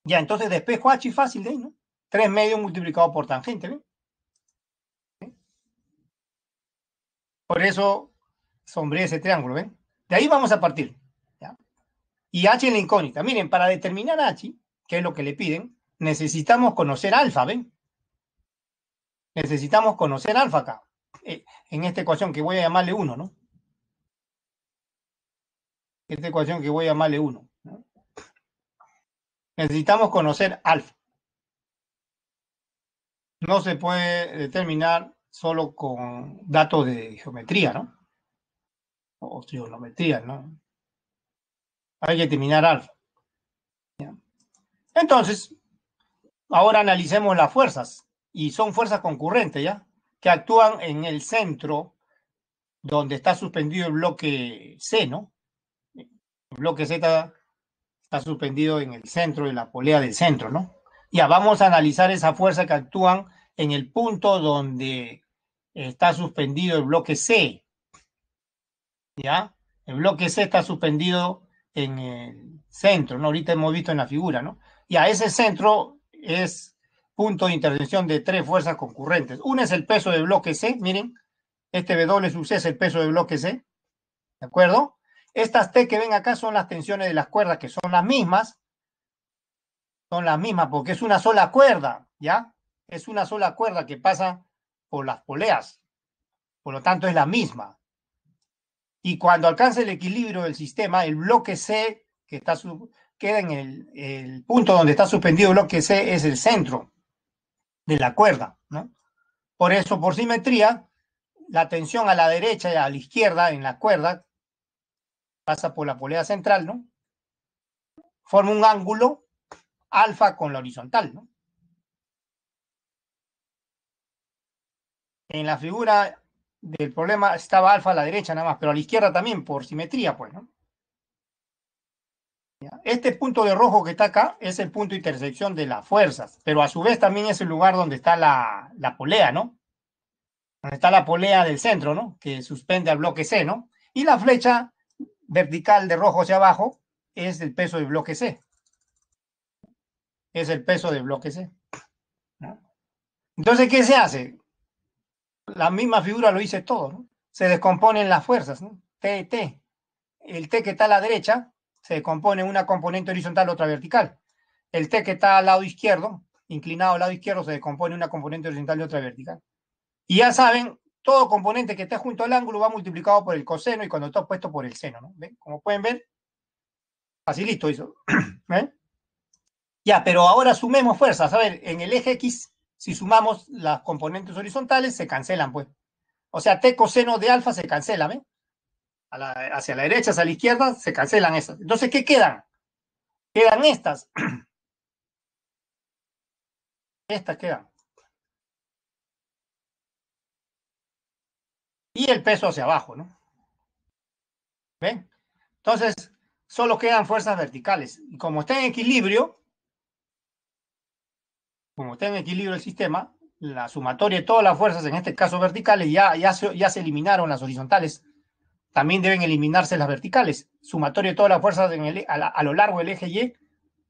Ya, entonces despejo h fácil de ahí, ¿no? 3 medios multiplicado por tangente, ¿ven? Por eso sombré ese triángulo, ¿ven? De ahí vamos a partir. ¿ya? Y h en la incógnita. Miren, para determinar h, que es lo que le piden, necesitamos conocer alfa, ¿ven? Necesitamos conocer alfa acá, eh, en esta ecuación que voy a llamarle 1, ¿no? Esta ecuación que voy a llamarle 1. Necesitamos conocer alfa. No se puede determinar solo con datos de geometría, ¿no? O trigonometría, ¿no? Hay que determinar alfa. Entonces, Ahora analicemos las fuerzas, y son fuerzas concurrentes, ¿ya? Que actúan en el centro donde está suspendido el bloque C, ¿no? El bloque Z está suspendido en el centro de la polea del centro, ¿no? Ya, vamos a analizar esa fuerza que actúan en el punto donde está suspendido el bloque C. ¿Ya? El bloque C está suspendido en el centro, ¿no? Ahorita hemos visto en la figura, ¿no? Y a ese centro es punto de intervención de tres fuerzas concurrentes. Una es el peso del bloque C, miren, este W sub C es el peso del bloque C, ¿de acuerdo? Estas T que ven acá son las tensiones de las cuerdas, que son las mismas, son las mismas porque es una sola cuerda, ¿ya? Es una sola cuerda que pasa por las poleas, por lo tanto es la misma. Y cuando alcanza el equilibrio del sistema, el bloque C que está queda en el, punto donde está suspendido lo que C, es el centro de la cuerda. ¿no? Por eso, por simetría, la tensión a la derecha y a la izquierda en la cuerda pasa por la polea central, ¿no? Forma un ángulo alfa con la horizontal, ¿no? En la figura del problema estaba alfa a la derecha nada más, pero a la izquierda también por simetría, pues, ¿no? Este punto de rojo que está acá es el punto de intersección de las fuerzas, pero a su vez también es el lugar donde está la, polea, ¿no? Donde está la polea del centro, ¿no? Que suspende al bloque C, ¿no? Y la flecha vertical de rojo hacia abajo es el peso del bloque C. Es el peso del bloque C. Entonces, ¿qué se hace? La misma figura lo hice todo, ¿no? Se descomponen las fuerzas, ¿no? T, T. El T que está a la derecha se compone una componente horizontal, otra vertical. El T que está al lado izquierdo, inclinado al lado izquierdo, se descompone una componente horizontal y otra vertical. Y ya saben, todo componente que esté junto al ángulo va multiplicado por el coseno y cuando está opuesto por el seno, ¿no? Como pueden ver, facilito eso. ¿Ven? Ya, pero ahora sumemos fuerzas. A ver, en el eje X, si sumamos las componentes horizontales, se cancelan, pues. O sea, T coseno de alfa se cancela, ¿ven? hacia la derecha, hacia la izquierda, se cancelan esas. Entonces, ¿qué quedan? Quedan estas. Estas quedan. Y el peso hacia abajo, ¿no? ¿Ven? Entonces, solo quedan fuerzas verticales. Y como está en equilibrio, como está en equilibrio el sistema, la sumatoria de todas las fuerzas, en este caso verticales, ya, ya, se, ya se eliminaron las horizontales también deben eliminarse las verticales. Sumatorio de todas las fuerzas a, lo largo del eje Y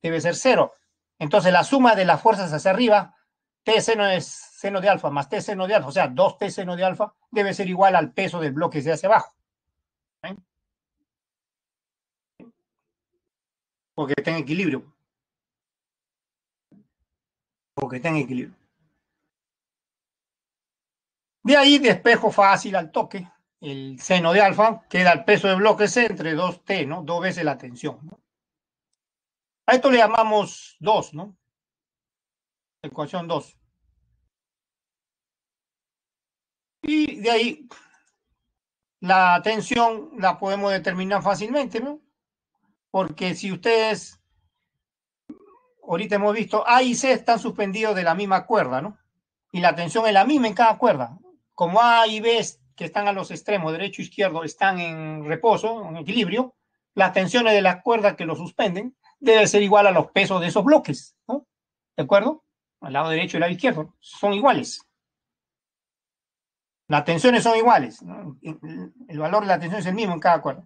debe ser cero. Entonces la suma de las fuerzas hacia arriba, T seno, es seno de alfa más T seno de alfa, o sea, 2T seno de alfa, debe ser igual al peso del bloque de hacia abajo. Porque está en equilibrio. Porque está en equilibrio. De ahí despejo fácil al toque el seno de alfa queda el peso de bloque C entre 2T, ¿no? Dos veces la tensión, A esto le llamamos 2, ¿no? Ecuación 2. Y de ahí la tensión la podemos determinar fácilmente, ¿no? Porque si ustedes, ahorita hemos visto, A y C están suspendidos de la misma cuerda, ¿no? Y la tensión es la misma en cada cuerda. Como A y B que están a los extremos, derecho e izquierdo, están en reposo, en equilibrio, las tensiones de las cuerdas que los suspenden debe ser igual a los pesos de esos bloques, ¿no? ¿De acuerdo? Al lado derecho y al lado izquierdo, son iguales. Las tensiones son iguales, el valor de la tensión es el mismo en cada cuerda.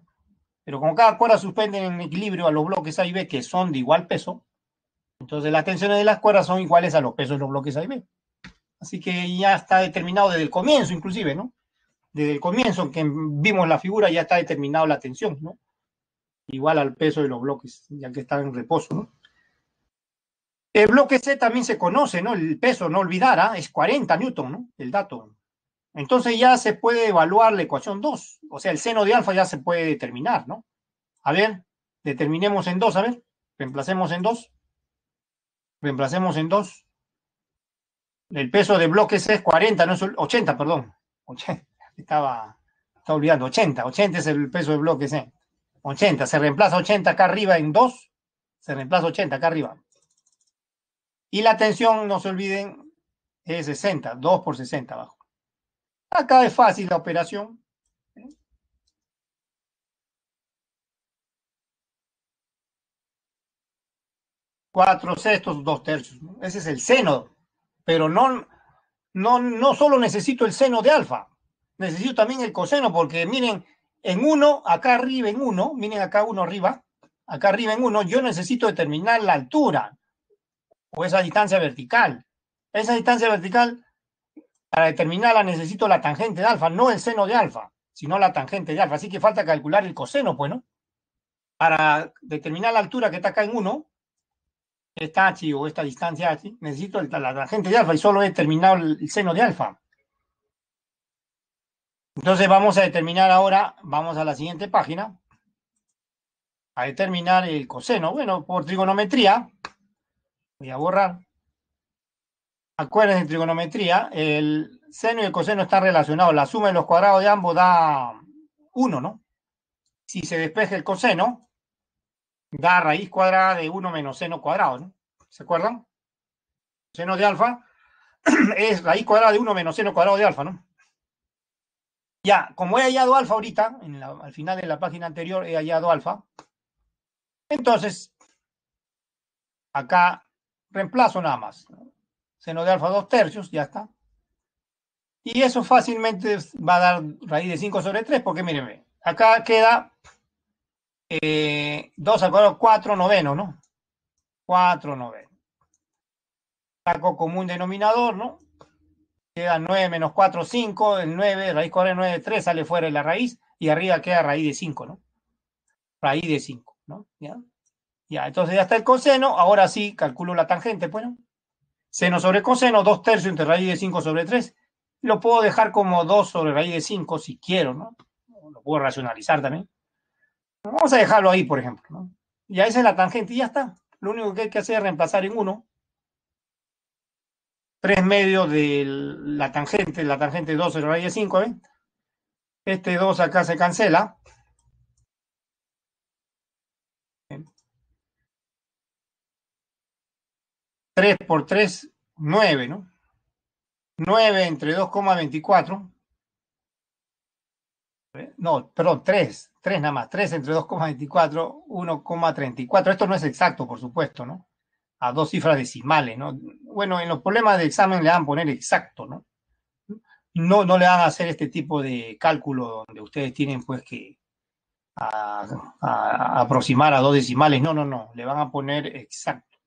Pero como cada cuerda suspende en equilibrio a los bloques A y B, que son de igual peso, entonces las tensiones de las cuerdas son iguales a los pesos de los bloques A y B. Así que ya está determinado desde el comienzo, inclusive, ¿no? desde el comienzo, que vimos la figura, ya está determinada la tensión, ¿no? Igual al peso de los bloques, ya que están en reposo, ¿no? El bloque C también se conoce, ¿no? El peso, no olvidar, ¿ah? es 40 newton, ¿no? El dato. Entonces ya se puede evaluar la ecuación 2, o sea, el seno de alfa ya se puede determinar, ¿no? A ver, determinemos en 2, a ver, reemplacemos en 2, reemplacemos en 2. El peso de bloque C es 40, no es 80, perdón, 80 estaba, olvidando, 80, 80 es el peso del bloque 80, se reemplaza 80 acá arriba en 2, se reemplaza 80 acá arriba. Y la tensión, no se olviden, es 60, 2 por 60 abajo. Acá es fácil la operación. 4 sextos, 2 tercios. Ese es el seno, pero no, no, no solo necesito el seno de alfa, necesito también el coseno, porque miren, en 1, acá arriba en uno miren acá uno arriba, acá arriba en uno yo necesito determinar la altura o esa distancia vertical. Esa distancia vertical, para determinarla necesito la tangente de alfa, no el seno de alfa, sino la tangente de alfa. Así que falta calcular el coseno, bueno. Pues, para determinar la altura que está acá en 1, esta h o esta distancia h, necesito la tangente de alfa y solo he determinado el seno de alfa. Entonces vamos a determinar ahora, vamos a la siguiente página, a determinar el coseno. Bueno, por trigonometría, voy a borrar. Acuérdense, en trigonometría, el seno y el coseno están relacionados. La suma de los cuadrados de ambos da 1, ¿no? Si se despeja el coseno, da raíz cuadrada de 1 menos seno cuadrado, ¿no? ¿Se acuerdan? Seno de alfa es raíz cuadrada de 1 menos seno cuadrado de alfa, ¿no? Ya, como he hallado alfa ahorita, al final de la página anterior he hallado alfa, entonces acá reemplazo nada más. Seno de alfa 2 tercios, ya está. Y eso fácilmente va a dar raíz de 5 sobre 3, porque mírenme, acá queda eh, 2 al cuadrado 4 noveno, ¿no? 4 noveno. Saco común denominador, ¿no? queda 9 menos 4, 5, el 9, raíz cuadrada de 9, 3 sale fuera de la raíz y arriba queda raíz de 5, ¿no? Raíz de 5, ¿no? ¿Ya? Ya, entonces ya está el coseno, ahora sí calculo la tangente, bueno. Pues, Seno sobre coseno, 2 tercios entre raíz de 5 sobre 3. Lo puedo dejar como 2 sobre raíz de 5 si quiero, ¿no? Lo puedo racionalizar también. Vamos a dejarlo ahí, por ejemplo, ¿no? Ya esa es la tangente y ya está. Lo único que hay que hacer es reemplazar en 1 3 medios de la tangente, la tangente 2 0, 5, ¿ven? Este 2 acá se cancela. 3 por 3, 9, ¿no? 9 entre 2,24. No, perdón, 3, 3 nada más, 3 entre 2,24, 1,34. Esto no es exacto, por supuesto, ¿no? a dos cifras decimales, ¿no? Bueno, en los problemas de examen le van a poner exacto, ¿no? No, le van a hacer este tipo de cálculo donde ustedes tienen pues que a, aproximar a dos decimales. No, no, no, le van a poner exacto.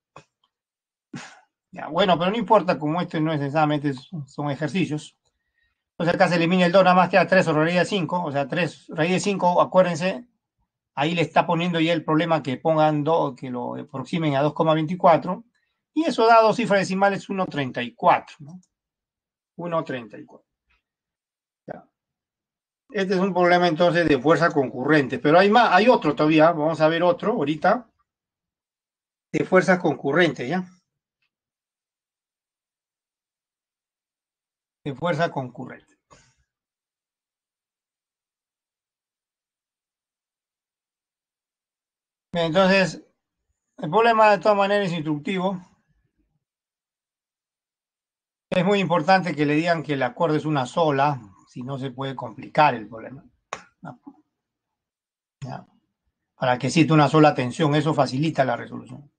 bueno, pero no importa, como esto no es necesariamente son ejercicios. Entonces acá se elimina el 2, nada más queda 3 o raíz de 5. O sea, 3 raíz de 5, acuérdense, ahí le está poniendo ya el problema que pongan que lo aproximen a 2,24 y eso da dos cifras decimales 1,34, ¿no? 1,34. Este es un problema entonces de fuerza concurrente, pero hay más, hay otro todavía, vamos a ver otro ahorita de fuerza concurrente, ¿ya? De fuerza concurrente. Bien, entonces, el problema de todas maneras es instructivo. Es muy importante que le digan que el acuerdo es una sola, si no se puede complicar el problema. Ah. Para que exista una sola tensión, eso facilita la resolución.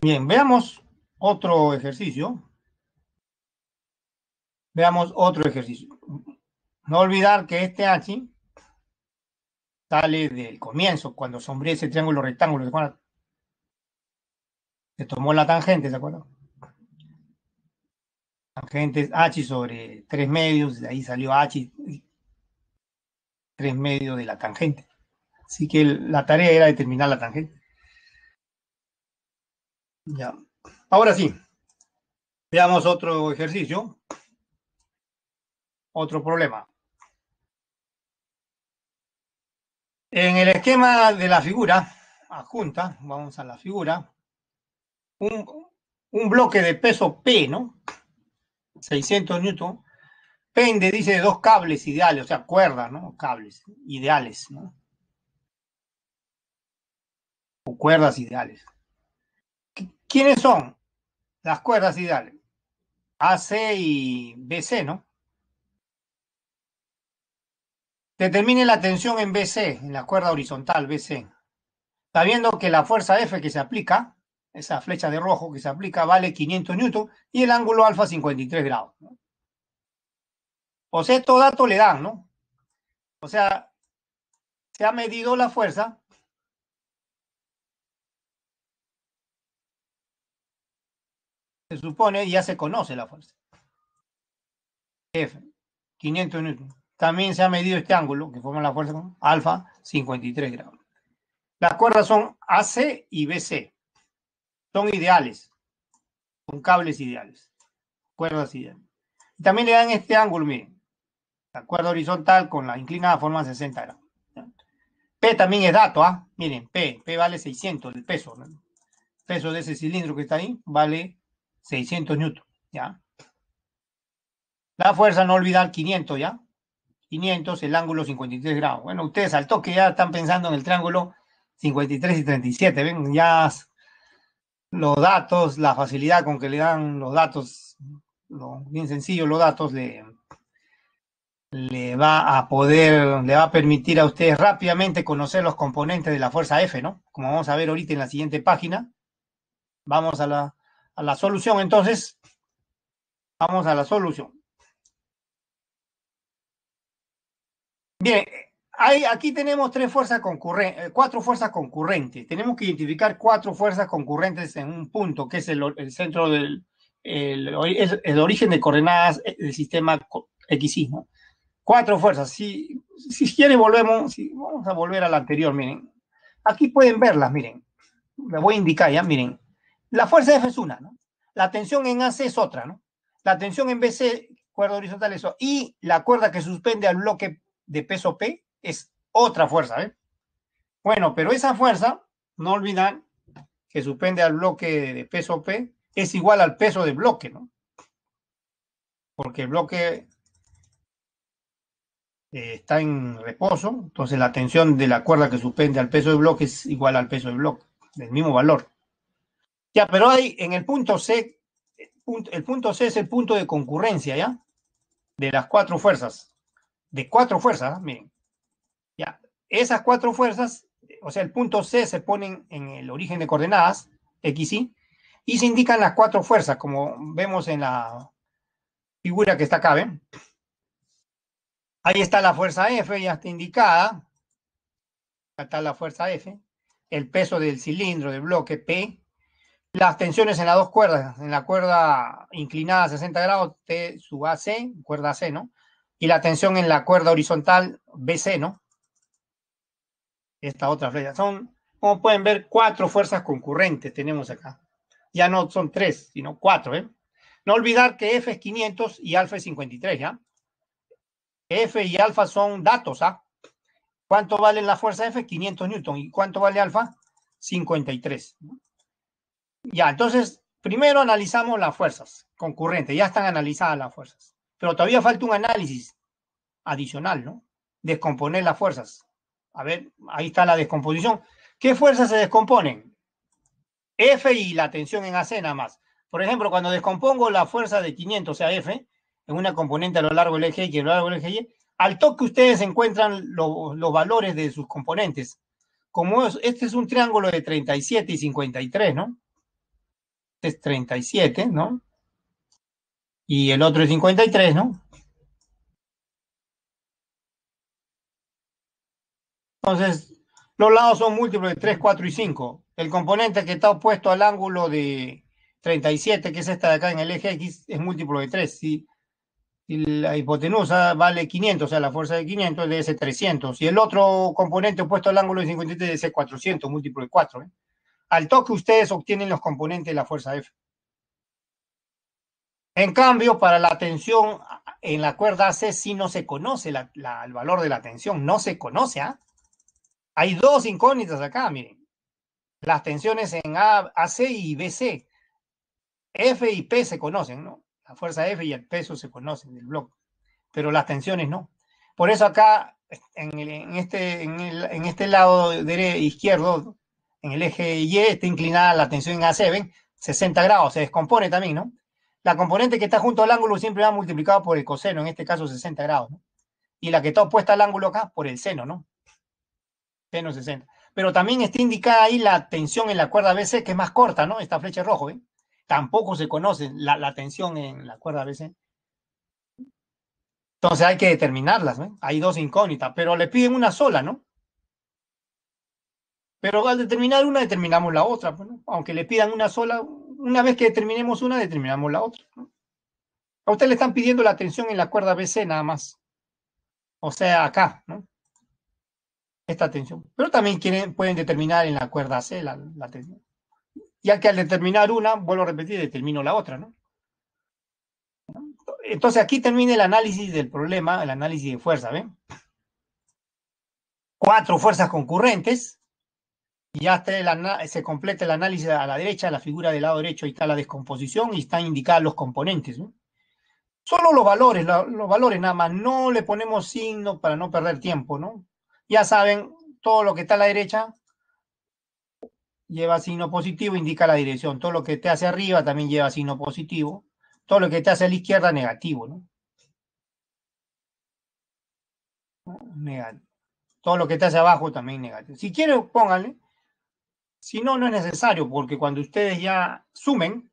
Bien, veamos otro ejercicio. Veamos otro ejercicio. No olvidar que este H sale del comienzo, cuando sombré ese triángulo rectángulo, ¿se Se tomó la tangente, ¿se acuerdo? Tangente H sobre tres medios, de ahí salió H, tres medios de la tangente. Así que la tarea era determinar la tangente. Ya. Ahora sí, veamos otro ejercicio, otro problema. En el esquema de la figura, adjunta, vamos a la figura, un, bloque de peso P, ¿no? 600 newton, pende, dice, de dos cables ideales, o sea, cuerdas, ¿no? Cables ideales, ¿no? O cuerdas ideales. ¿Quiénes son las cuerdas ideales? AC y BC, ¿no? Determine la tensión en BC, en la cuerda horizontal BC, sabiendo que la fuerza F que se aplica, esa flecha de rojo que se aplica, vale 500 newton y el ángulo alfa 53 grados. O sea, estos datos le dan, ¿no? O sea, se ha medido la fuerza. Se supone, ya se conoce la fuerza. F, 500 newton. También se ha medido este ángulo, que forma la fuerza alfa 53 grados. Las cuerdas son AC y BC. Son ideales. Son cables ideales. Cuerdas ideales. también le dan este ángulo, miren. La cuerda horizontal con la inclinada forma 60 grados. P también es dato, ¿ah? Miren, P, P vale 600, el peso. El peso de ese cilindro que está ahí vale 600 newton, ¿ya? La fuerza, no olvidar 500, ¿ya? el ángulo 53 grados. Bueno, ustedes al toque ya están pensando en el triángulo 53 y 37. Ven, ya los datos, la facilidad con que le dan los datos, bien sencillo, los datos le, le va a poder, le va a permitir a ustedes rápidamente conocer los componentes de la fuerza F, ¿no? Como vamos a ver ahorita en la siguiente página. Vamos a la solución entonces. Vamos a la solución. Bien, aquí tenemos tres fuerzas concurrentes, eh, cuatro fuerzas concurrentes. Tenemos que identificar cuatro fuerzas concurrentes en un punto, que es el, centro del el, origen de coordenadas eh, del sistema X, Cuatro fuerzas. Si, si quieren, volvemos, vamos a volver a la anterior, miren. Aquí pueden verlas, miren. Les voy a indicar ya, miren. La fuerza F es una, La tensión en AC es otra, La tensión en BC, cuerda horizontal, eso. Y la cuerda que suspende al bloque de peso P es otra fuerza. ¿eh? Bueno, pero esa fuerza, no olvidan que suspende al bloque de peso P, es igual al peso del bloque, ¿no? Porque el bloque eh, está en reposo, entonces la tensión de la cuerda que suspende al peso del bloque es igual al peso del bloque, del mismo valor. Ya, pero ahí en el punto C, el punto, el punto C es el punto de concurrencia, ¿ya? De las cuatro fuerzas de cuatro fuerzas, ¿ah? miren. Ya, esas cuatro fuerzas, o sea, el punto C se ponen en el origen de coordenadas, X, Y, y se indican las cuatro fuerzas, como vemos en la figura que está acá, ¿ven? Ahí está la fuerza F, ya está indicada. Acá está la fuerza F. El peso del cilindro, del bloque P. Las tensiones en las dos cuerdas. En la cuerda inclinada a 60 grados, T sub AC, cuerda C, ¿no? y la tensión en la cuerda horizontal BC, ¿no? Esta otra flecha. son, como pueden ver, cuatro fuerzas concurrentes tenemos acá. Ya no son tres, sino cuatro, ¿eh? No olvidar que F es 500 y alfa es 53, ¿ya? F y alfa son datos, ¿ah? ¿Cuánto vale la fuerza F? 500 newton. ¿Y cuánto vale alfa? 53. Ya, entonces, primero analizamos las fuerzas concurrentes. Ya están analizadas las fuerzas. Pero todavía falta un análisis adicional, ¿no? Descomponer las fuerzas. A ver, ahí está la descomposición. ¿Qué fuerzas se descomponen? F y la tensión en AC nada más. Por ejemplo, cuando descompongo la fuerza de 500, o sea, F, en una componente a lo largo del eje X y a lo largo del eje Y, al toque ustedes encuentran los valores de sus componentes. Como este es un triángulo de 37 y 53, ¿no? Este es 37, ¿no? y el otro es 53, ¿no? Entonces, los lados son múltiplos de 3, 4 y 5. El componente que está opuesto al ángulo de 37, que es esta de acá en el eje X, es múltiplo de 3. Si, la hipotenusa vale 500, o sea, la fuerza de 500 es de ese 300. Y el otro componente opuesto al ángulo de 53 es de ese 400, múltiplo de 4. ¿eh? Al toque ustedes obtienen los componentes de la fuerza F. En cambio, para la tensión en la cuerda AC, si no se conoce el valor de la tensión, no se conoce. ¿ah? Hay dos incógnitas acá, miren. Las tensiones en AC y BC. F y P se conocen, ¿no? La fuerza F y el peso se conocen del bloque, pero las tensiones no. Por eso acá, en, este, este, lado izquierdo, en el eje Y, está inclinada la tensión en AC, ¿ven? 60 grados, se descompone también, ¿no? la componente que está junto al ángulo siempre va multiplicada por el coseno, en este caso 60 grados, Y la que está opuesta al ángulo acá, por el seno, ¿no? Seno 60. Pero también está indicada ahí la tensión en la cuerda BC, que es más corta, ¿no? Esta flecha roja, ¿eh? Tampoco se conoce la, tensión en la cuerda BC. Entonces hay que determinarlas, ¿no? Hay dos incógnitas, pero le piden una sola, ¿no? Pero al determinar una, determinamos la otra, pues, Aunque le pidan una sola, una vez que determinemos una, determinamos la otra. A usted le están pidiendo la tensión en la cuerda BC nada más. O sea, acá, ¿no? Esta tensión. Pero también quieren, pueden determinar en la cuerda C la, tensión. Ya que al determinar una, vuelvo a repetir, determino la otra, ¿no? Entonces aquí termina el análisis del problema, el análisis de fuerza, ¿ven? Cuatro fuerzas concurrentes, y hasta se completa el análisis a la derecha, la figura del lado derecho, ahí está la descomposición y están indicados los componentes. Solo los valores, los valores nada más, no le ponemos signo para no perder tiempo, ¿no? Ya saben, todo lo que está a la derecha lleva signo positivo, indica la dirección. Todo lo que esté hacia arriba también lleva signo positivo. Todo lo que esté hacia la izquierda, negativo, ¿no? Negativo. Todo lo que esté hacia abajo también negativo. Si quieren, pónganle si no, no es necesario, porque cuando ustedes ya sumen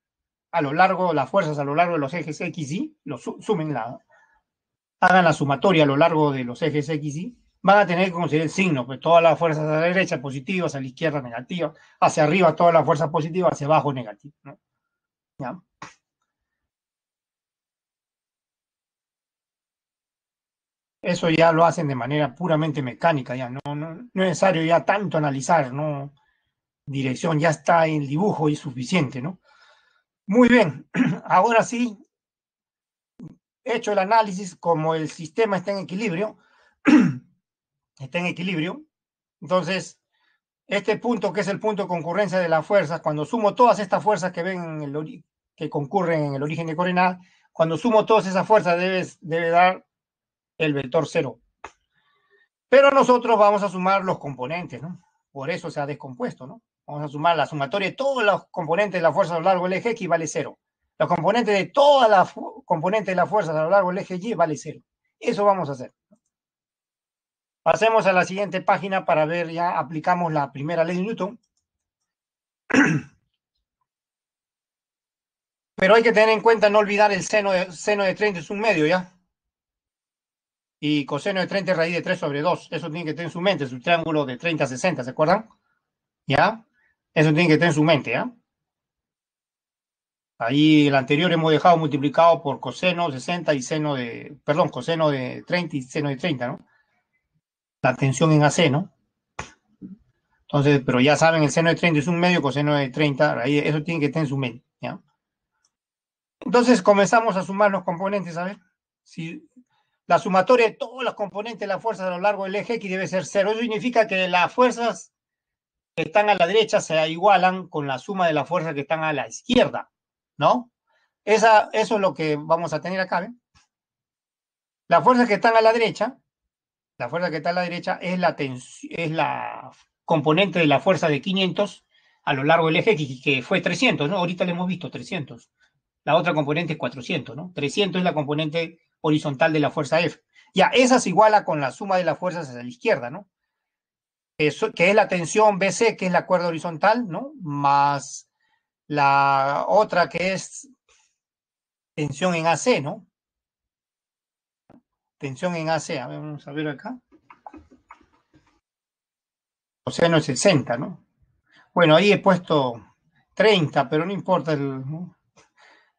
a lo largo las fuerzas, a lo largo de los ejes X y, los sumen la, hagan la sumatoria a lo largo de los ejes X y, van a tener que considerar el signo, pues todas las fuerzas a la derecha positivas, a la izquierda negativas, hacia arriba todas las fuerzas positivas, hacia abajo negativas. ¿no? Eso ya lo hacen de manera puramente mecánica, ya no, no es necesario ya tanto analizar, no, dirección ya está en dibujo y suficiente, ¿no? Muy bien, ahora sí, hecho el análisis, como el sistema está en equilibrio, está en equilibrio, entonces este punto que es el punto de concurrencia de las fuerzas, cuando sumo todas estas fuerzas que ven que concurren en el origen de coordenadas, cuando sumo todas esas fuerzas debe dar el vector cero. Pero nosotros vamos a sumar los componentes, ¿no? Por eso se ha descompuesto, ¿no? Vamos a sumar la sumatoria de todos los componentes de la fuerza a lo largo del eje X vale 0. Los componentes de todas las componentes de la fuerza a lo largo del eje Y vale 0. Eso vamos a hacer. Pasemos a la siguiente página para ver, ya aplicamos la primera ley de Newton. Pero hay que tener en cuenta no olvidar el seno de, seno de 30 es un medio, ¿ya? Y coseno de 30 es raíz de 3 sobre 2. Eso tiene que tener en su mente, su triángulo de 30 a 60, ¿se acuerdan? ¿Ya? Eso tiene que tener en su mente, ¿eh? Ahí el anterior hemos dejado multiplicado por coseno 60 y seno de, perdón, coseno de 30 y seno de 30, ¿no? La tensión en AC, ¿no? Entonces, pero ya saben, el seno de 30 es un medio, coseno de 30, ahí eso tiene que estar en su mente, ¿ya? Entonces comenzamos a sumar los componentes, a ver, si la sumatoria de todos los componentes de las fuerzas a lo largo del eje X debe ser cero, eso significa que las fuerzas están a la derecha se igualan con la suma de las fuerzas que están a la izquierda, ¿no? Esa, eso es lo que vamos a tener acá, ¿ven? Las fuerzas que están a la derecha, la fuerza que está a la derecha es la, es la componente de la fuerza de 500 a lo largo del eje, que fue 300, ¿no? Ahorita le hemos visto 300. La otra componente es 400, ¿no? 300 es la componente horizontal de la fuerza F. Ya, esa se iguala con la suma de las fuerzas a la izquierda, ¿no? que es la tensión BC, que es la cuerda horizontal, ¿no? Más la otra que es tensión en AC, ¿no? Tensión en AC, a ver, vamos a ver acá. Coseno 60, ¿no? Bueno, ahí he puesto 30, pero no importa, el,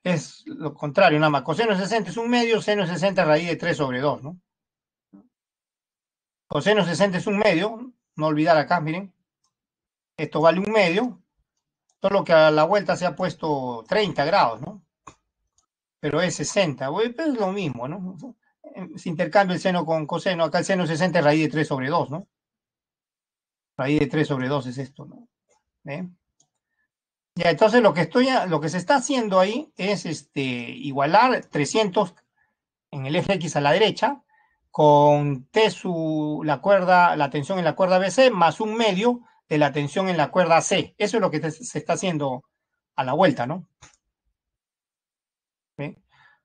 es lo contrario, nada más. Coseno 60 es un medio, seno 60 raíz de 3 sobre 2, ¿no? Coseno 60 es un medio, no olvidar acá, miren, esto vale un medio, lo que a la vuelta se ha puesto 30 grados, ¿no? Pero es 60, pues es lo mismo, ¿no? Se intercambia el seno con coseno, acá el seno 60 es raíz de 3 sobre 2, ¿no? Raíz de 3 sobre 2 es esto, ¿no? ¿Eh? Ya, entonces lo que, estoy, lo que se está haciendo ahí es este, igualar 300 en el eje X a la derecha con T su, la cuerda, la tensión en la cuerda BC más un medio de la tensión en la cuerda C. Eso es lo que se está haciendo a la vuelta, ¿no?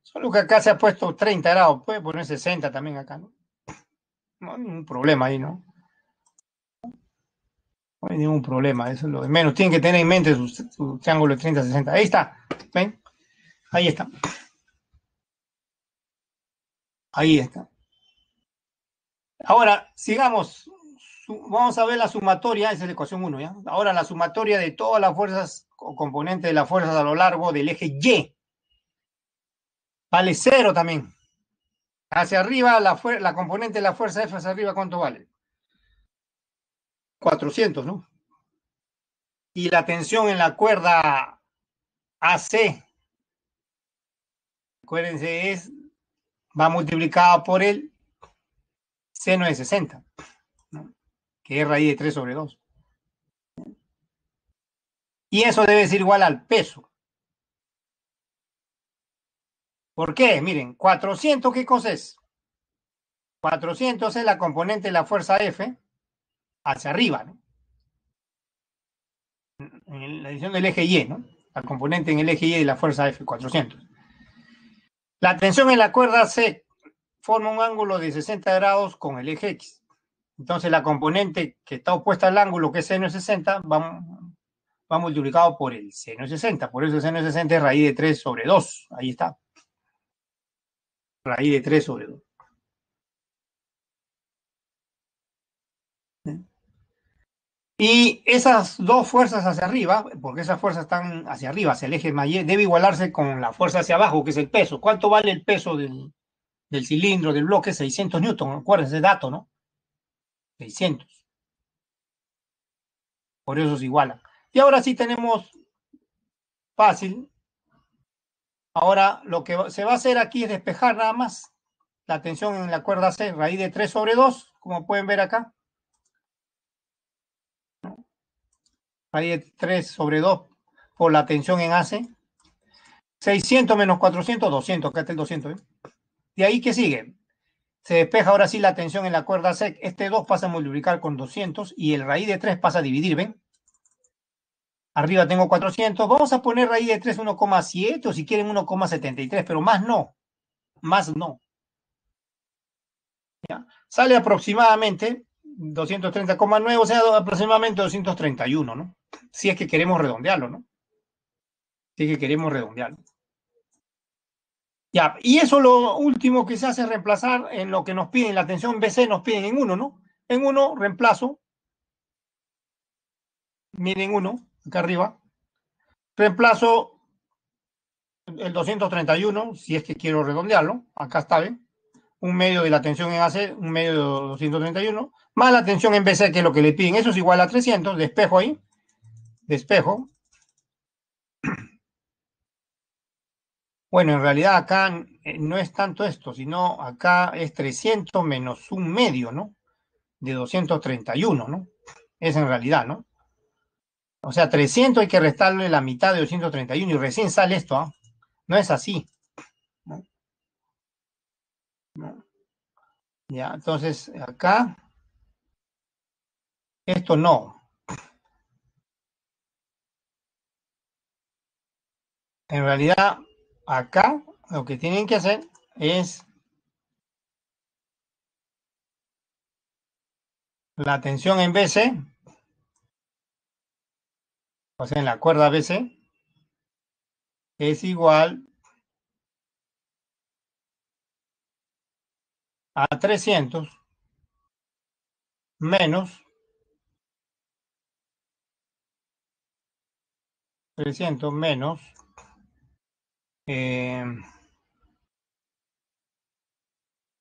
Solo que acá se ha puesto 30 grados, puede poner 60 también acá, ¿no? No hay ningún problema ahí, ¿no? No hay ningún problema, eso es lo menos. Tienen que tener en mente su, su triángulo de 30-60. Ahí está, ¿ven? Ahí está. Ahí está. Ahora, sigamos. Vamos a ver la sumatoria, esa es la ecuación 1, ¿ya? Ahora la sumatoria de todas las fuerzas o componentes de las fuerzas a lo largo del eje Y. Vale cero también. Hacia arriba, la, la componente de la fuerza F hacia arriba, ¿cuánto vale? 400, ¿no? Y la tensión en la cuerda AC, acuérdense, es, va multiplicada por el seno de 60, que es raíz de 3 sobre 2. Y eso debe ser igual al peso. ¿Por qué? Miren, 400, ¿qué cosa es? 400 es la componente de la fuerza F hacia arriba, ¿no? En la edición del eje Y, ¿no? La componente en el eje Y de la fuerza F, 400. La tensión en la cuerda C forma un ángulo de 60 grados con el eje X. Entonces la componente que está opuesta al ángulo, que es seno de 60, va, multiplicado por el seno de 60. Por eso el seno de 60 es raíz de 3 sobre 2. Ahí está. Raíz de 3 sobre 2. Y esas dos fuerzas hacia arriba, porque esas fuerzas están hacia arriba, hacia el eje mayor, debe igualarse con la fuerza hacia abajo, que es el peso. ¿Cuánto vale el peso del, del cilindro, del bloque, 600 newton. Acuérdense de dato, ¿no? 600. Por eso es igual. Y ahora sí tenemos fácil. Ahora lo que se va a hacer aquí es despejar nada más la tensión en la cuerda C, raíz de 3 sobre 2, como pueden ver acá. Raíz de 3 sobre 2 por la tensión en AC. 600 menos 400, 200, acá está el 200. ¿eh? De ahí que sigue. Se despeja ahora sí la tensión en la cuerda sec. Este 2 pasa a multiplicar con 200 y el raíz de 3 pasa a dividir, ¿ven? Arriba tengo 400. Vamos a poner raíz de 3 1,7 o si quieren 1,73, pero más no. Más no. Sale aproximadamente 230,9, o sea, aproximadamente 231, ¿no? Si es que queremos redondearlo, ¿no? Si es que queremos redondearlo y eso lo último que se hace es reemplazar en lo que nos piden, la atención BC nos piden en uno, ¿no? En uno, reemplazo. Miren uno, acá arriba. Reemplazo el 231, si es que quiero redondearlo. Acá está, ¿ven? Un medio de la tensión en AC, un medio de 231, más la tensión en BC, que es lo que le piden. Eso es igual a 300, despejo ahí, despejo. Bueno, en realidad acá eh, no es tanto esto, sino acá es 300 menos un medio, ¿no? De 231, ¿no? Es en realidad, ¿no? O sea, 300 hay que restarle la mitad de 231 y recién sale esto, ¿ah? No es así. Ya, entonces acá, esto no, En realidad, acá lo que tienen que hacer es la tensión en BC, o sea, en la cuerda BC, es igual a 300 menos 300 menos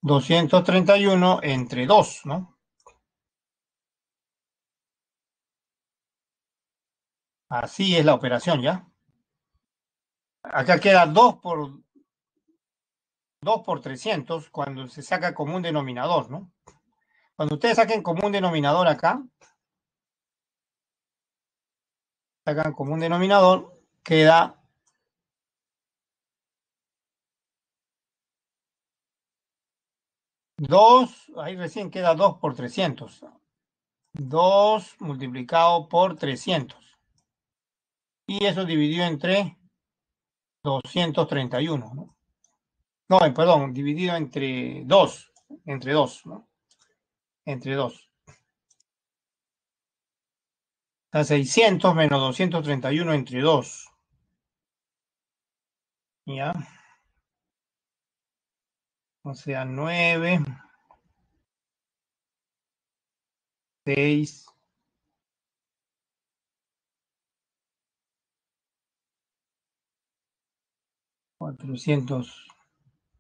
231 eh, entre 2, ¿no? Así es la operación, ¿ya? Acá queda 2 por 2 por 300 cuando se saca como un denominador, ¿no? Cuando ustedes saquen como un denominador acá, sacan como un denominador, queda 2, ahí recién queda 2 por 300. 2 multiplicado por 300. Y eso dividido entre 231. No, no eh, perdón, dividido entre 2. Entre 2. ¿no? Entre 2. Está 600 menos 231 entre 2. ¿Ya? O sea,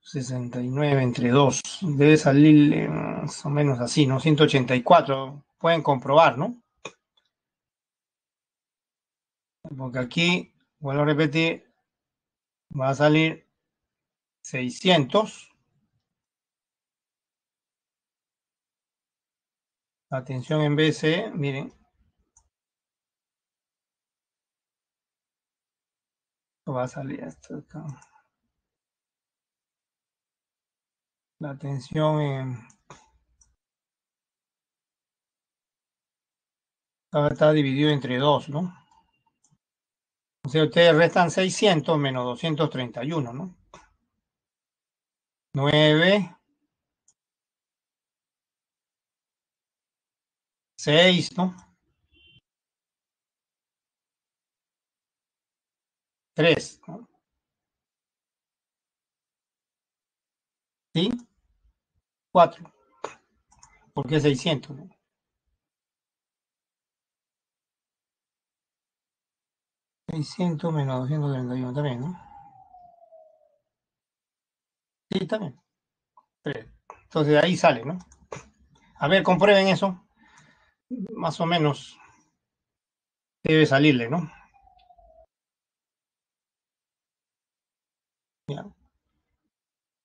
sesenta y nueve entre dos. Debe salir eh, más o menos así, ¿no? 184. Pueden comprobar, ¿no? Porque aquí, vuelvo a repetir, va a salir seiscientos. Atención en BC, miren. Va a salir esto acá. La tensión en... Ahora está dividido entre dos, ¿no? O sea, ustedes restan 600 menos 231, ¿no? 9 6, ¿no? 3. ¿no? ¿Sí? 4. Porque es 600, ¿no? Seiscientos menos doscientos también, ¿no? Sí, también. Entonces, de ahí sale, ¿no? A ver, comprueben eso más o menos debe salirle, ¿no?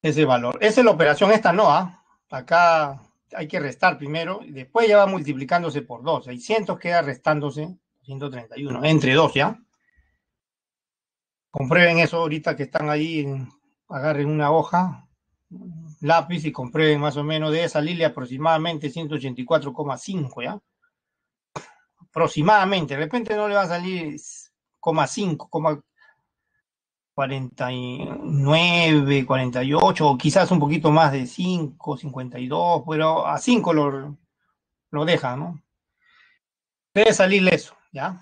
Ese valor. Esa es la operación, esta no, ¿ah? Acá hay que restar primero, y después ya va multiplicándose por 2. 600 queda restándose 131, entre 2 ya. Comprueben eso ahorita que están ahí, agarren una hoja, lápiz y comprueben más o menos, debe salirle aproximadamente 184,5 ya aproximadamente, de repente no le va a salir cuarenta 49, 48, o quizás un poquito más de 5, 52, pero a 5 lo, lo deja, ¿no? Debe salirle eso, ¿ya?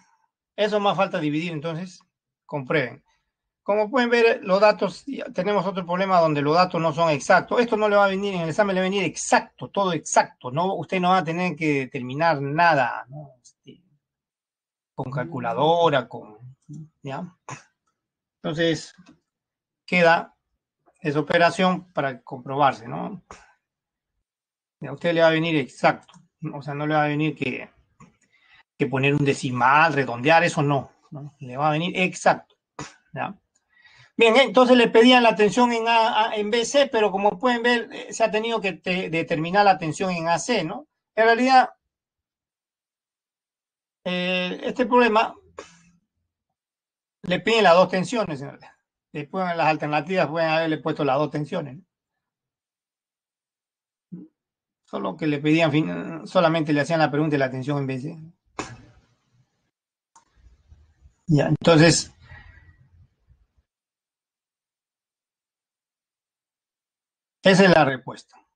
Eso más falta dividir, entonces, comprueben. Como pueden ver, los datos, tenemos otro problema donde los datos no son exactos. Esto no le va a venir, en el examen le va a venir exacto, todo exacto. No, usted no va a tener que determinar nada. ¿no? con mm. calculadora, con, ¿ya? Entonces, queda esa operación para comprobarse, ¿no? A usted le va a venir exacto, o sea, no le va a venir que, poner un decimal, redondear, eso no, le va a venir exacto, ¿ya? Bien, entonces le pedían la tensión en, a, en BC, pero como pueden ver, eh, se ha tenido que determinar la tensión en AC, ¿no? En realidad, eh, este problema le piden las dos tensiones, Después en las alternativas pueden haberle puesto las dos tensiones. Solo que le pedían, solamente le hacían la pregunta y la tensión en vez de... Ya, entonces... Esa es la respuesta.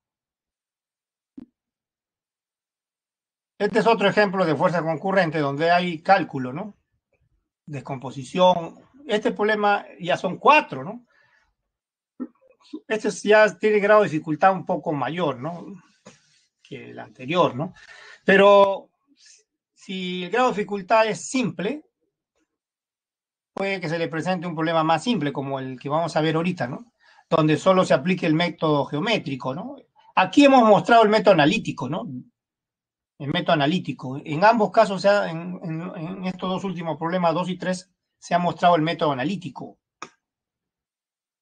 Este es otro ejemplo de fuerza concurrente donde hay cálculo, ¿no? Descomposición. Este problema ya son cuatro, ¿no? Este ya tiene grado de dificultad un poco mayor, ¿no? Que el anterior, ¿no? Pero si el grado de dificultad es simple, puede que se le presente un problema más simple, como el que vamos a ver ahorita, ¿no? Donde solo se aplique el método geométrico, ¿no? Aquí hemos mostrado el método analítico, ¿no? El método analítico. En ambos casos, o sea, en, estos dos últimos problemas, dos y tres, se ha mostrado el método analítico,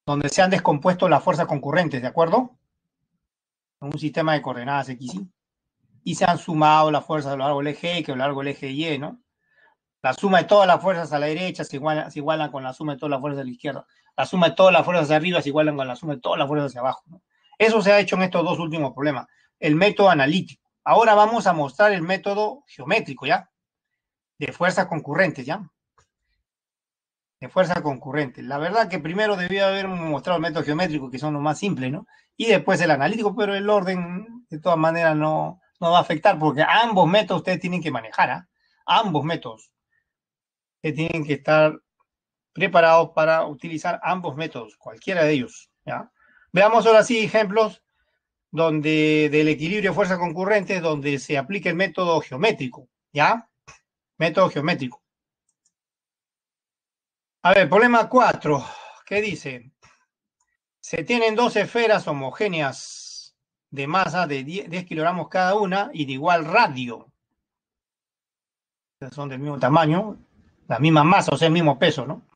donde se han descompuesto las fuerzas concurrentes, ¿de acuerdo? En un sistema de coordenadas X, Y. Y se han sumado las fuerzas a lo largo del eje X, a lo largo del eje Y, ¿no? La suma de todas las fuerzas a la derecha se iguala, se igualan con la suma de todas las fuerzas a la izquierda. La suma de todas las fuerzas hacia arriba se igualan con la suma de todas las fuerzas hacia abajo. Eso se ha hecho en estos dos últimos problemas. El método analítico. Ahora vamos a mostrar el método geométrico, ¿ya? De fuerzas concurrentes, ¿ya? De fuerzas concurrentes. La verdad que primero debía haber mostrado el método geométrico, que son los más simples, ¿no? Y después el analítico, pero el orden, de todas maneras, no, no va a afectar, porque ambos métodos ustedes tienen que manejar, ¿ah? Ambos métodos. Ustedes tienen que estar preparados para utilizar ambos métodos, cualquiera de ellos, ¿ya? Veamos ahora sí ejemplos donde del equilibrio de fuerzas concurrentes, donde se aplica el método geométrico, ¿ya? Método geométrico. A ver, problema 4, ¿qué dice? Se tienen dos esferas homogéneas de masa de 10, kilogramos cada una y de igual radio. Son del mismo tamaño, la misma masa, o sea, el mismo peso, ¿no?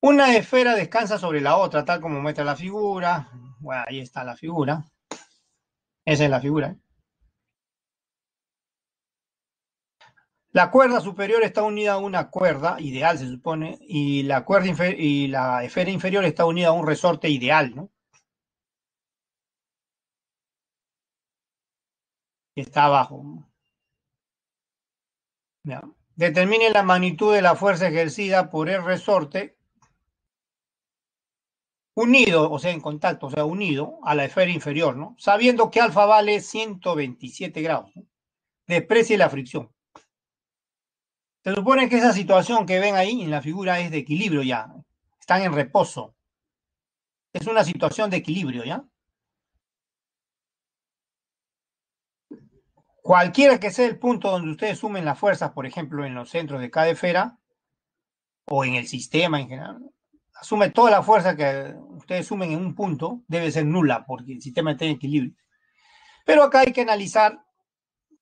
Una esfera descansa sobre la otra, tal como muestra la figura. Bueno, ahí está la figura. Esa es la figura. La cuerda superior está unida a una cuerda ideal, se supone, y la cuerda y la esfera inferior está unida a un resorte ideal, ¿no? está abajo. Determine la magnitud de la fuerza ejercida por el resorte unido, o sea, en contacto, o sea, unido a la esfera inferior, ¿no? Sabiendo que alfa vale 127 grados, desprecie la fricción. Se supone que esa situación que ven ahí en la figura es de equilibrio ya, están en reposo. Es una situación de equilibrio ya. Cualquiera que sea el punto donde ustedes sumen las fuerzas, por ejemplo, en los centros de cada esfera o en el sistema en general, sume toda la fuerza que ustedes sumen en un punto, debe ser nula, porque el sistema está en equilibrio. Pero acá hay que analizar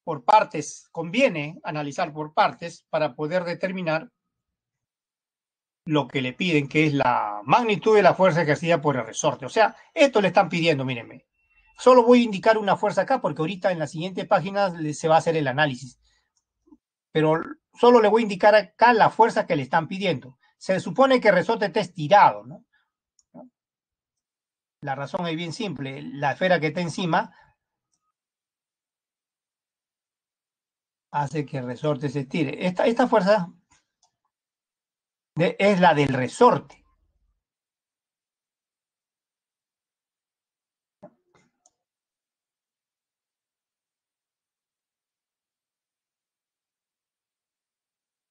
por partes, conviene analizar por partes para poder determinar lo que le piden, que es la magnitud de la fuerza ejercida por el resorte. O sea, esto le están pidiendo, mírenme. Solo voy a indicar una fuerza acá porque ahorita en la siguiente página se va a hacer el análisis. Pero solo le voy a indicar acá la fuerza que le están pidiendo se supone que Resorte esté estirado, La razón es bien simple, la esfera que está encima hace que el resorte se estire. Esta, esta fuerza es la del resorte.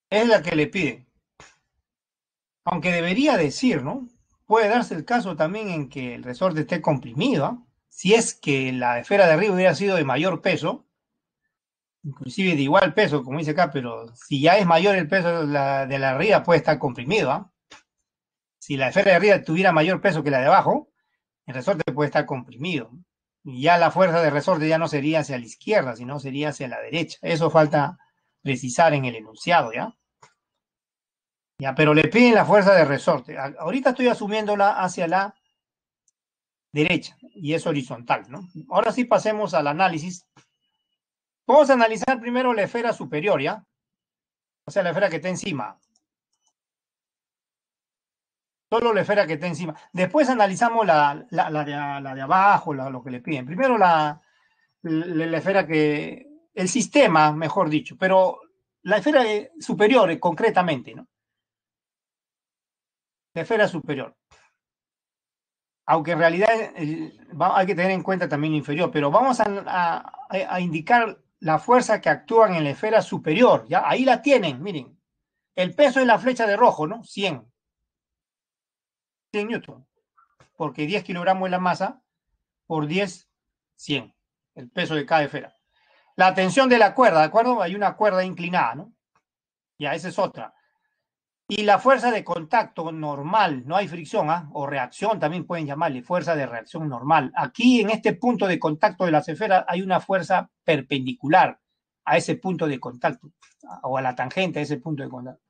Es la que le piden. Aunque debería decir, ¿no? Puede darse el caso también en que el resorte esté comprimido. ¿ah? Si es que la esfera de arriba hubiera sido de mayor peso, inclusive de igual peso, como dice acá, pero si ya es mayor el peso de la de arriba, puede estar comprimido. ¿ah? Si la esfera de arriba tuviera mayor peso que la de abajo, el resorte puede estar comprimido. Y ya la fuerza de resorte ya no sería hacia la izquierda, sino sería hacia la derecha. Eso falta precisar en el enunciado, ¿ya? pero le piden la fuerza de resorte. Ahorita estoy asumiéndola hacia la derecha y es horizontal, ¿no? Ahora sí pasemos al análisis. Vamos a analizar primero la esfera superior, ¿ya? O sea, la esfera que está encima. Solo la esfera que está encima. Después analizamos la, de, abajo, lo que le piden. Primero la, la esfera que... El sistema, mejor dicho, pero la esfera eh, superior eh, concretamente, ¿no? esfera superior. Aunque en realidad eh, hay que tener en cuenta también inferior, pero vamos a, indicar la fuerza que actúan en la esfera superior. ¿ya? Ahí la tienen, miren. El peso de la flecha de rojo, ¿no? 100. 100 newton. Porque 10 kilogramos es la masa, por 10, 100. El peso de cada esfera. La tensión de la cuerda, ¿de acuerdo? Hay una cuerda inclinada, ¿no? Ya, esa es otra. Y la fuerza de contacto normal, no hay fricción, ¿ah? o reacción también pueden llamarle, fuerza de reacción normal. Aquí en este punto de contacto de las esferas hay una fuerza perpendicular a ese punto de contacto, o a la tangente a ese punto de contacto.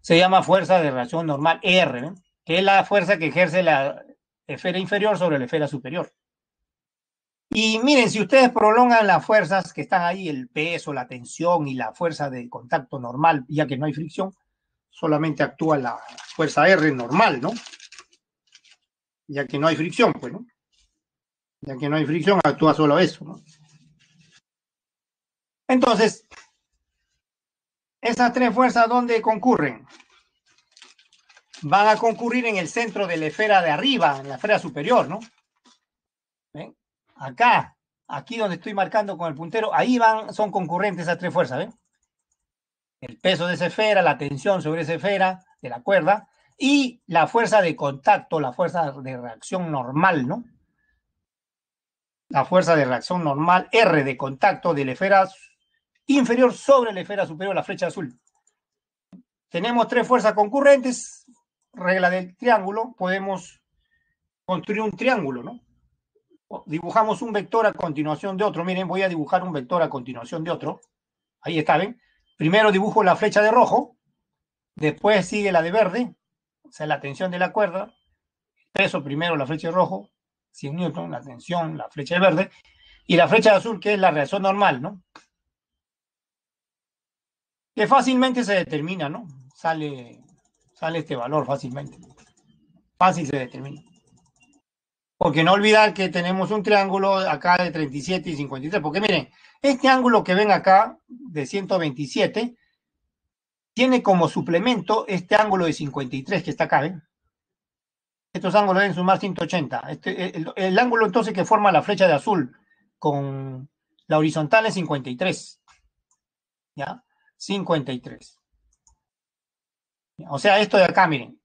Se llama fuerza de reacción normal R, que es la fuerza que ejerce la esfera inferior sobre la esfera superior. Y miren, si ustedes prolongan las fuerzas que están ahí, el peso, la tensión y la fuerza de contacto normal, ya que no hay fricción, solamente actúa la fuerza R normal, ¿no? Ya que no hay fricción, pues, ¿no? Ya que no hay fricción, actúa solo eso, ¿no? Entonces, esas tres fuerzas, ¿dónde concurren? Van a concurrir en el centro de la esfera de arriba, en la esfera superior, ¿no? ¿Ven? Acá, aquí donde estoy marcando con el puntero, ahí van, son concurrentes esas tres fuerzas, ¿ven? el peso de esa esfera, la tensión sobre esa esfera de la cuerda y la fuerza de contacto, la fuerza de reacción normal, ¿no? La fuerza de reacción normal R de contacto de la esfera inferior sobre la esfera superior, la flecha azul. Tenemos tres fuerzas concurrentes, regla del triángulo, podemos construir un triángulo, ¿no? Dibujamos un vector a continuación de otro. Miren, voy a dibujar un vector a continuación de otro. Ahí está, ¿ven? Primero dibujo la flecha de rojo, después sigue la de verde, o sea, la tensión de la cuerda. Peso primero la flecha de rojo, 100 newton, la tensión, la flecha de verde, y la flecha de azul, que es la reacción normal, ¿no? Que fácilmente se determina, ¿no? Sale, sale este valor fácilmente. Fácil se determina porque no olvidar que tenemos un triángulo acá de 37 y 53, porque miren, este ángulo que ven acá de 127 tiene como suplemento este ángulo de 53 que está acá, ¿ven? Estos ángulos deben sumar 180. Este, el, el ángulo entonces que forma la flecha de azul con la horizontal es 53. ¿Ya? 53. O sea, esto de acá, miren.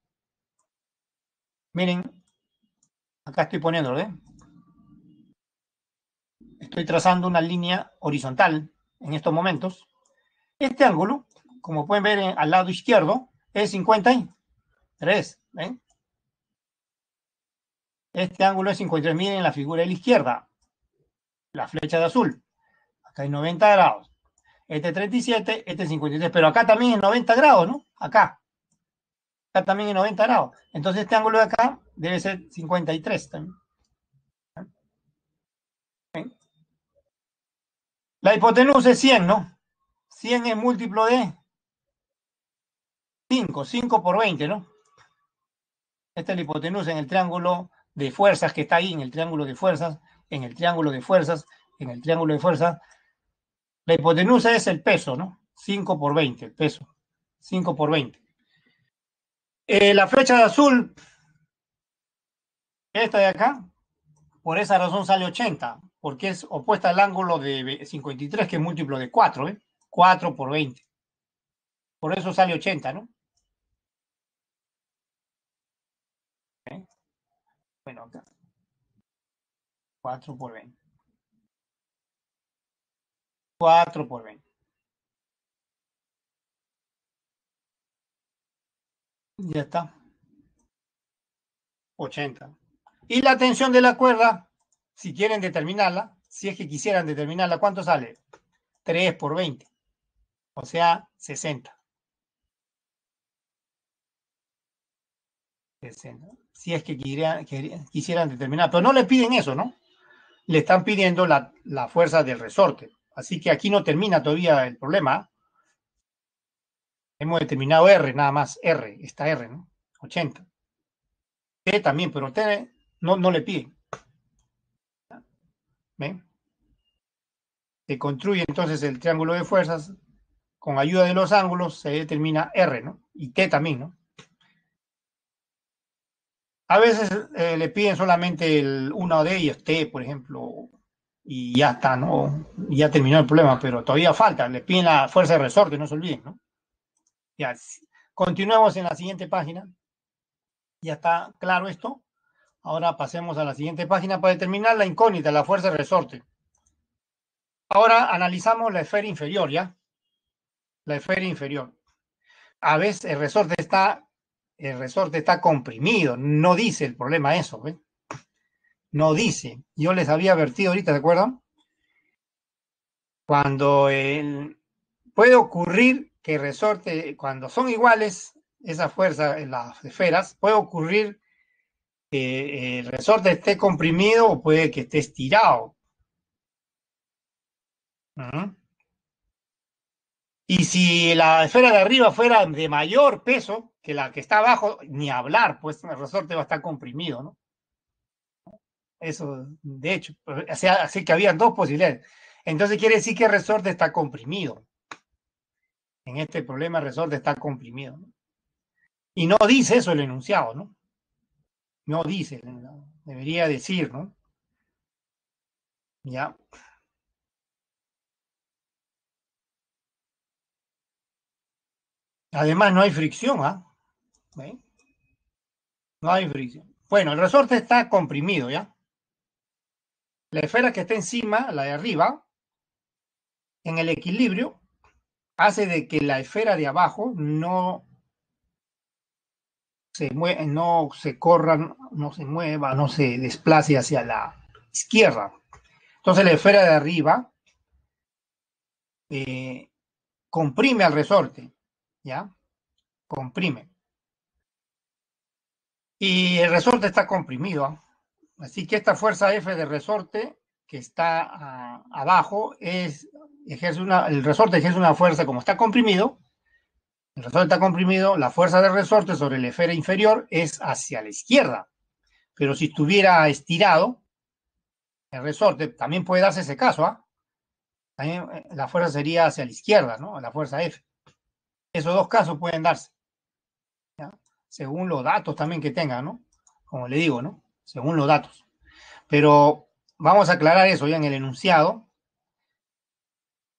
Miren, Acá estoy poniéndolo, ¿eh? Estoy trazando una línea horizontal en estos momentos. Este ángulo, como pueden ver al lado izquierdo, es 53, ¿ven? ¿eh? Este ángulo es 53, miren en la figura de la izquierda, la flecha de azul. Acá hay 90 grados. Este es 37, este es 53, pero acá también es 90 grados, ¿no? Acá. Acá también es 90 grados. Entonces este ángulo de acá debe ser 53 también. La hipotenusa es 100, ¿no? 100 es múltiplo de 5, 5 por 20, ¿no? Esta es la hipotenusa en el triángulo de fuerzas que está ahí, en el triángulo de fuerzas, en el triángulo de fuerzas, en el triángulo de fuerzas. La hipotenusa es el peso, ¿no? 5 por 20, el peso. 5 por 20. Eh, la flecha de azul esta de acá, por esa razón sale 80, porque es opuesta al ángulo de 53, que es múltiplo de 4, ¿eh? 4 por 20. Por eso sale 80, ¿no? ¿Eh? Bueno, acá. 4 por 20. 4 por 20. Ya está. 80. Y la tensión de la cuerda, si quieren determinarla, si es que quisieran determinarla, ¿cuánto sale? 3 por 20, o sea, 60. 60. Si es que quisieran, quisieran determinar, pero no le piden eso, ¿no? Le están pidiendo la, fuerza del resorte. Así que aquí no termina todavía el problema. Hemos determinado R, nada más, R, esta R, ¿no? 80. T también, pero T no, le piden. ¿Ven? Se construye entonces el triángulo de fuerzas. Con ayuda de los ángulos se determina R, ¿no? Y T también, ¿no? A veces eh, le piden solamente el, una de ellos T, por ejemplo, y ya está, ¿no? Ya terminó el problema, pero todavía falta. Le piden la fuerza de resorte, no se olviden, ¿no? Ya, Continuamos en la siguiente página. Ya está claro esto. Ahora pasemos a la siguiente página para determinar la incógnita, la fuerza de resorte. Ahora analizamos la esfera inferior, ¿ya? La esfera inferior. A veces el resorte está, el resorte está comprimido, no dice el problema eso, No dice. Yo les había advertido ahorita, ¿de acuerdo? Cuando puede ocurrir que el resorte, cuando son iguales esas fuerzas en las esferas, puede ocurrir que eh, el resorte esté comprimido o puede que esté estirado. Y si la esfera de arriba fuera de mayor peso que la que está abajo, ni hablar, pues el resorte va a estar comprimido, ¿no? Eso, de hecho, así que habían dos posibilidades. Entonces quiere decir que el resorte está comprimido. En este problema el resorte está comprimido. Y no dice eso el enunciado, ¿no? no dice, debería decir, ¿no? Ya. Además, no hay fricción, ¿ah? ¿Ve? No hay fricción. Bueno, el resorte está comprimido, ¿ya? La esfera que está encima, la de arriba, en el equilibrio, hace de que la esfera de abajo no no se corra, no se mueva, no se desplace hacia la izquierda. Entonces la esfera de arriba eh, comprime al resorte, ¿ya? Comprime. Y el resorte está comprimido, ¿ah? así que esta fuerza F de resorte que está ah, abajo es, ejerce el resorte ejerce una fuerza como está comprimido, el resorte está comprimido, la fuerza del resorte sobre la esfera inferior es hacia la izquierda. Pero si estuviera estirado, el resorte también puede darse ese caso, ¿ah? Eh, la fuerza sería hacia la izquierda, ¿no? La fuerza F. Esos dos casos pueden darse. ¿ya? Según los datos también que tengan, ¿no? Como le digo, ¿no? Según los datos. Pero vamos a aclarar eso ya en el enunciado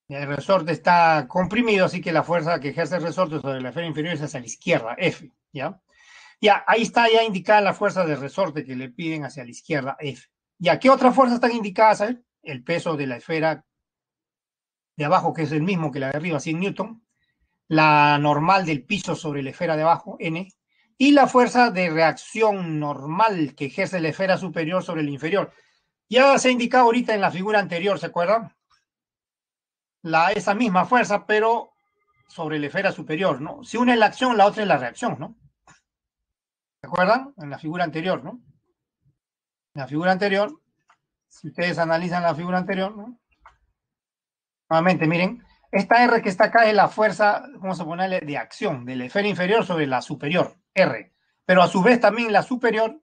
el resorte está comprimido, así que la fuerza que ejerce el resorte sobre la esfera inferior es hacia la izquierda, F, ¿ya? ahí está ya indicada la fuerza de resorte que le piden hacia la izquierda, F. Ya, ¿qué otras fuerzas están indicadas? El peso de la esfera de abajo, que es el mismo que la de arriba, sin newton. La normal del piso sobre la esfera de abajo, N. Y la fuerza de reacción normal que ejerce la esfera superior sobre la inferior. Ya se ha indicado ahorita en la figura anterior, ¿se acuerdan? la, esa misma fuerza, pero sobre la esfera superior, ¿no? Si una es la acción, la otra es la reacción, ¿no? ¿Se acuerdan? En la figura anterior, ¿no? En la figura anterior, si ustedes analizan la figura anterior, ¿no? Nuevamente, miren, esta R que está acá es la fuerza, vamos a ponerle, de acción de la esfera inferior sobre la superior, R. Pero a su vez también la superior,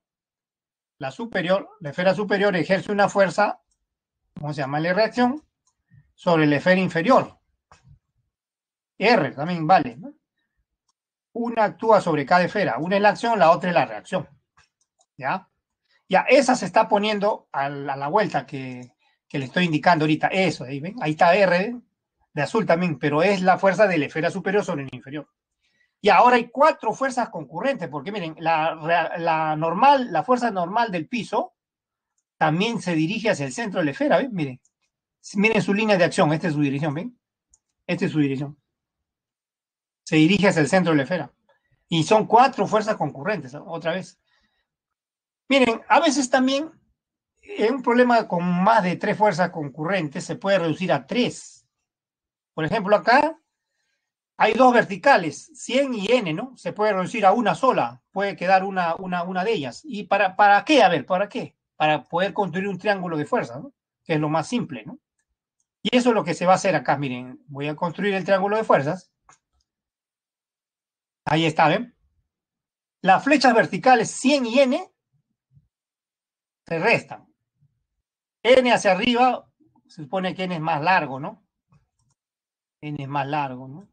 la superior, la esfera superior ejerce una fuerza, ¿Cómo se llama La reacción, sobre la esfera inferior. R también vale. Una actúa sobre cada esfera. Una es la acción, la otra es la reacción. ¿Ya? Ya, esa se está poniendo a la, vuelta que, le estoy indicando ahorita. Eso, ahí ven, ahí está R de azul también, pero es la fuerza de la esfera superior sobre la inferior. Y ahora hay cuatro fuerzas concurrentes, porque miren, la, normal, la fuerza normal del piso también se dirige hacia el centro de la esfera, Miren, Miren su línea de acción, esta es su dirección, ¿ven? Esta es su dirección. Se dirige hacia el centro de la esfera. Y son cuatro fuerzas concurrentes, otra vez. Miren, a veces también en un problema con más de tres fuerzas concurrentes se puede reducir a tres. Por ejemplo, acá hay dos verticales, 100 y n, ¿no? Se puede reducir a una sola, puede quedar una, una, una de ellas. ¿Y para, para qué? A ver, ¿para qué? Para poder construir un triángulo de fuerzas, ¿no? Que es lo más simple, ¿no? Y eso es lo que se va a hacer acá. Miren, voy a construir el triángulo de fuerzas. Ahí está, ¿ven? Las flechas verticales 100 y n se restan. n hacia arriba, se supone que n es más largo, ¿no? n es más largo, ¿no?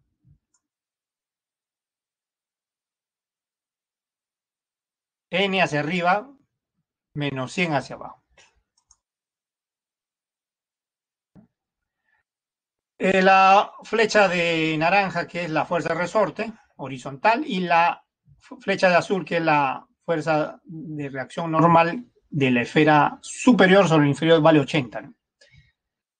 n hacia arriba, menos 100 hacia abajo. Eh, la flecha de naranja, que es la fuerza de resorte horizontal, y la flecha de azul, que es la fuerza de reacción normal de la esfera superior sobre inferior, vale 80.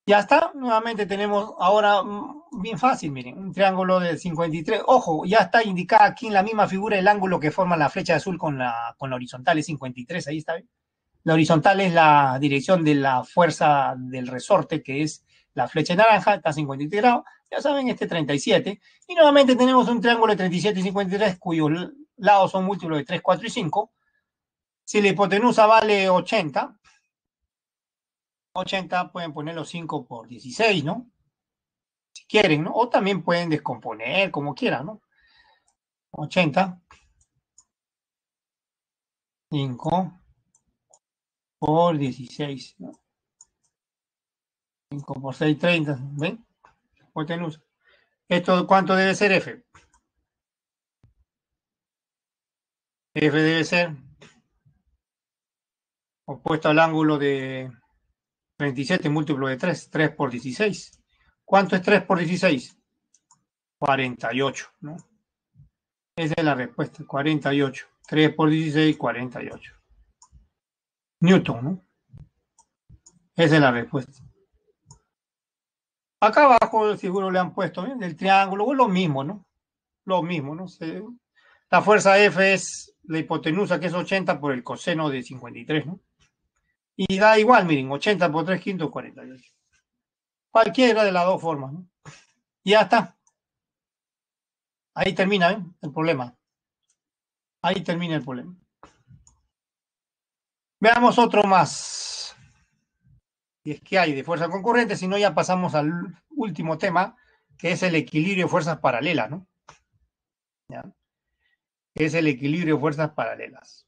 Ya está, nuevamente tenemos ahora mm, bien fácil, miren, un triángulo de 53. Ojo, ya está indicada aquí en la misma figura el ángulo que forma la flecha azul con la, con la horizontal, es 53, ahí está. La horizontal es la dirección de la fuerza del resorte, que es la flecha naranja está a 53 grados, ya saben, este 37. Y nuevamente tenemos un triángulo de 37 y 53 cuyos lados son múltiplos de 3, 4 y 5. Si la hipotenusa vale 80, 80 pueden poner los 5 por 16, ¿no? Si quieren, ¿no? O también pueden descomponer, como quieran, ¿no? 80. 5 por 16, ¿no? 5 por 6, 30. ¿Ven? Hipotenusa. ¿Esto cuánto debe ser F? F debe ser opuesto al ángulo de 27 múltiplo de 3, 3 por 16. ¿Cuánto es 3 por 16? 48, ¿no? Esa es la respuesta, 48. 3 por 16, 48. Newton, ¿no? Esa es la respuesta. Acá abajo el le han puesto ¿eh? el del triángulo, lo mismo, ¿no? Lo mismo, ¿no? la fuerza F es la hipotenusa, que es 80 por el coseno de 53, ¿no? Y da igual, miren, 80 por 3 quintos, 48. Cualquiera de las dos formas, ¿no? Y ya está. Ahí termina ¿eh? el problema. Ahí termina el problema. Veamos otro más y es que hay de fuerza concurrente, si no ya pasamos al último tema, que es el equilibrio de fuerzas paralelas, ¿no? Es el equilibrio de fuerzas paralelas.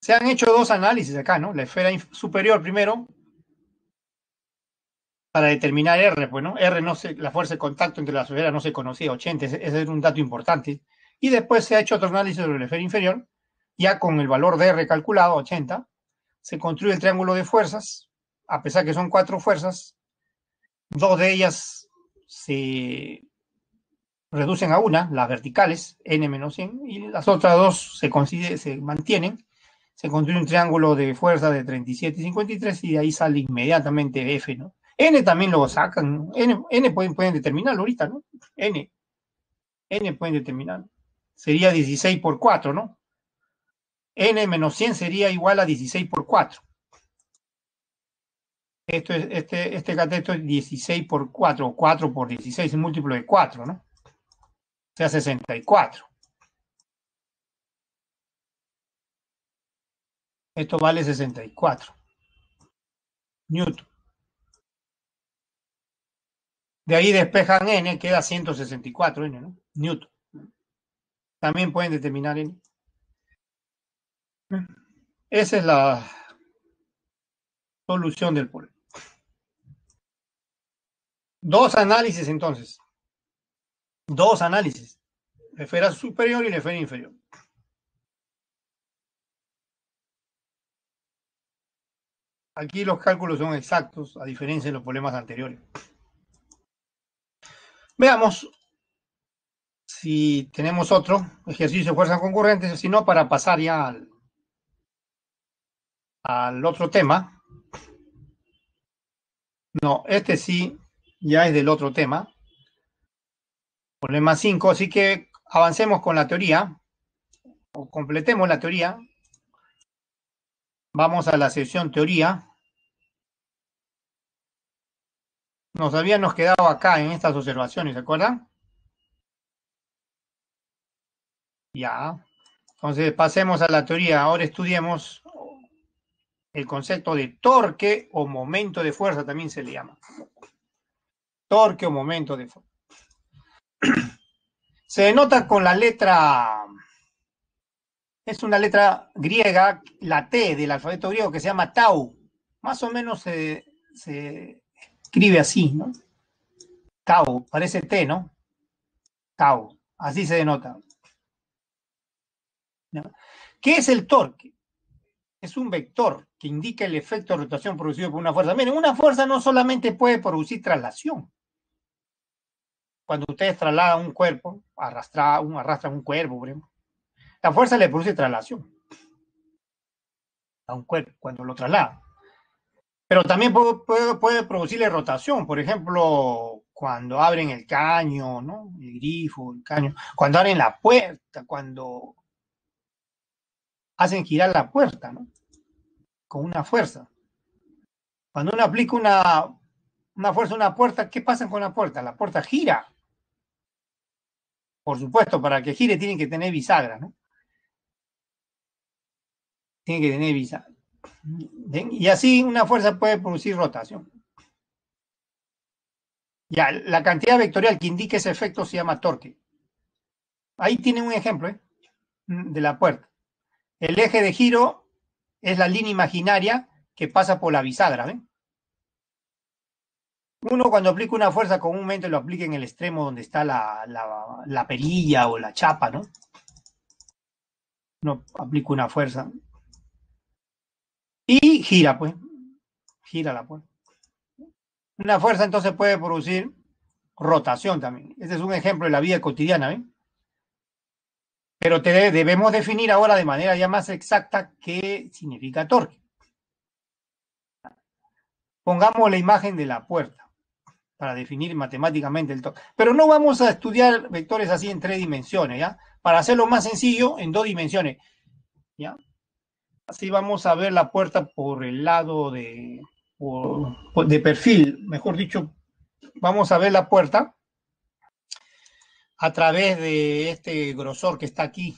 Se han hecho dos análisis acá, ¿no? La esfera superior primero, para determinar R, pues, ¿no? R no se, la fuerza de contacto entre las esferas no se conocía, 80, ese, es un dato importante. Y después se ha hecho otro análisis sobre la esfera inferior, ya con el valor de R calculado, 80, se construye el triángulo de fuerzas, a pesar que son cuatro fuerzas, dos de ellas se reducen a una, las verticales, N-100, menos y las otras dos se, se mantienen, se construye un triángulo de fuerza de 37 y 53 y de ahí sale inmediatamente F, ¿no? N también lo sacan, N, pueden, pueden determinarlo ahorita, ¿no? N, N pueden determinarlo. Sería 16 por 4, ¿no? n menos 100 sería igual a 16 por 4. Esto este, este, cateto es 16 por 4, 4 por 16, es múltiplo de 4, ¿no? O sea, 64. Esto vale 64 newton. De ahí despejan n, queda 164n, ¿no? Newton. También pueden determinar n. Esa es la solución del problema. Dos análisis entonces. Dos análisis. La esfera superior y la esfera inferior. Aquí los cálculos son exactos, a diferencia de los problemas anteriores. Veamos si tenemos otro ejercicio de fuerzas concurrentes, si no, para pasar ya al, al otro tema. No, este sí, ya es del otro tema. Problema 5, así que avancemos con la teoría, o completemos la teoría. Vamos a la sección teoría. Nos habíamos quedado acá en estas observaciones, ¿se acuerdan? Ya. Entonces pasemos a la teoría. Ahora estudiemos el concepto de torque o momento de fuerza también se le llama. Torque o momento de fuerza. Se denota con la letra, es una letra griega, la T del alfabeto griego que se llama tau. Más o menos se, escribe así, ¿no? Tau, parece T, ¿no? Tau, así se denota. ¿Qué es el torque? es un vector que indica el efecto de rotación producido por una fuerza. Miren, una fuerza no solamente puede producir traslación. Cuando ustedes trasladan un cuerpo, arrastra, un, arrastran un cuerpo, la fuerza le produce traslación a un cuerpo cuando lo traslada. Pero también puede, puede producirle rotación, por ejemplo, cuando abren el caño, El grifo, el caño, cuando abren la puerta, cuando hacen girar la puerta, ¿no? Con una fuerza. Cuando uno aplica una, fuerza a una puerta, ¿qué pasa con la puerta? La puerta gira. Por supuesto, para que gire tienen que tener bisagra, ¿no? Tienen que tener bisagra. Y así una fuerza puede producir rotación. Ya, la cantidad vectorial que indica ese efecto se llama torque. Ahí tiene un ejemplo ¿eh? de la puerta. El eje de giro es la línea imaginaria que pasa por la bisagra. Uno cuando aplica una fuerza comúnmente lo aplica en el extremo donde está la, perilla o la chapa, ¿no? Uno aplica una fuerza. Y gira, pues. Gira la puerta. Una fuerza entonces puede producir rotación también. Este es un ejemplo de la vida cotidiana, ¿ven? Pero debemos definir ahora de manera ya más exacta qué significa torque. Pongamos la imagen de la puerta para definir matemáticamente el torque. Pero no vamos a estudiar vectores así en tres dimensiones, ¿ya? Para hacerlo más sencillo, en dos dimensiones, ¿ya? Así vamos a ver la puerta por el lado de, de perfil, mejor dicho, vamos a ver la puerta a través de este grosor que está aquí.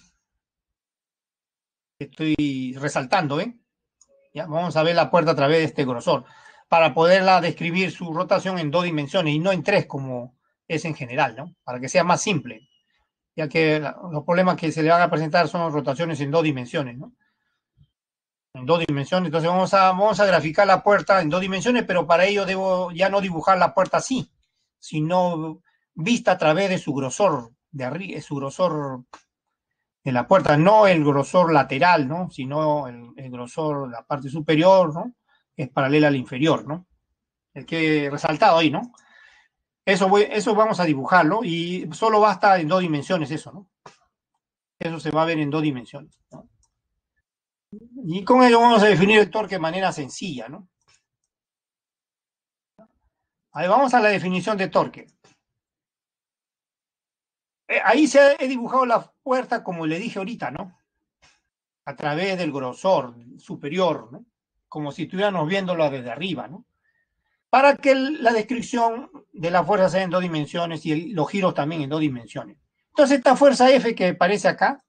Estoy resaltando, ¿eh? Ya, vamos a ver la puerta a través de este grosor para poderla describir su rotación en dos dimensiones y no en tres como es en general, ¿no? Para que sea más simple, ya que los problemas que se le van a presentar son rotaciones en dos dimensiones, En dos dimensiones, entonces vamos a, vamos a graficar la puerta en dos dimensiones, pero para ello debo ya no dibujar la puerta así, sino vista a través de su grosor, de arriba, su grosor de la puerta, no el grosor lateral, ¿no? Sino el, grosor de la parte superior, ¿no? Es paralela al inferior, ¿no? El que he resaltado ahí, ¿no? Eso, eso vamos a dibujarlo y solo estar en dos dimensiones eso, ¿no? Eso se va a ver en dos dimensiones, Y con ello vamos a definir el torque de manera sencilla, ¿no? Ahí vamos a la definición de torque. Eh, ahí se ha dibujado la puerta, como le dije ahorita, ¿no? A través del grosor superior, ¿no? Como si estuviéramos viéndola desde arriba, ¿no? Para que la descripción de la fuerza sea en dos dimensiones y los giros también en dos dimensiones. Entonces, esta fuerza F que aparece acá,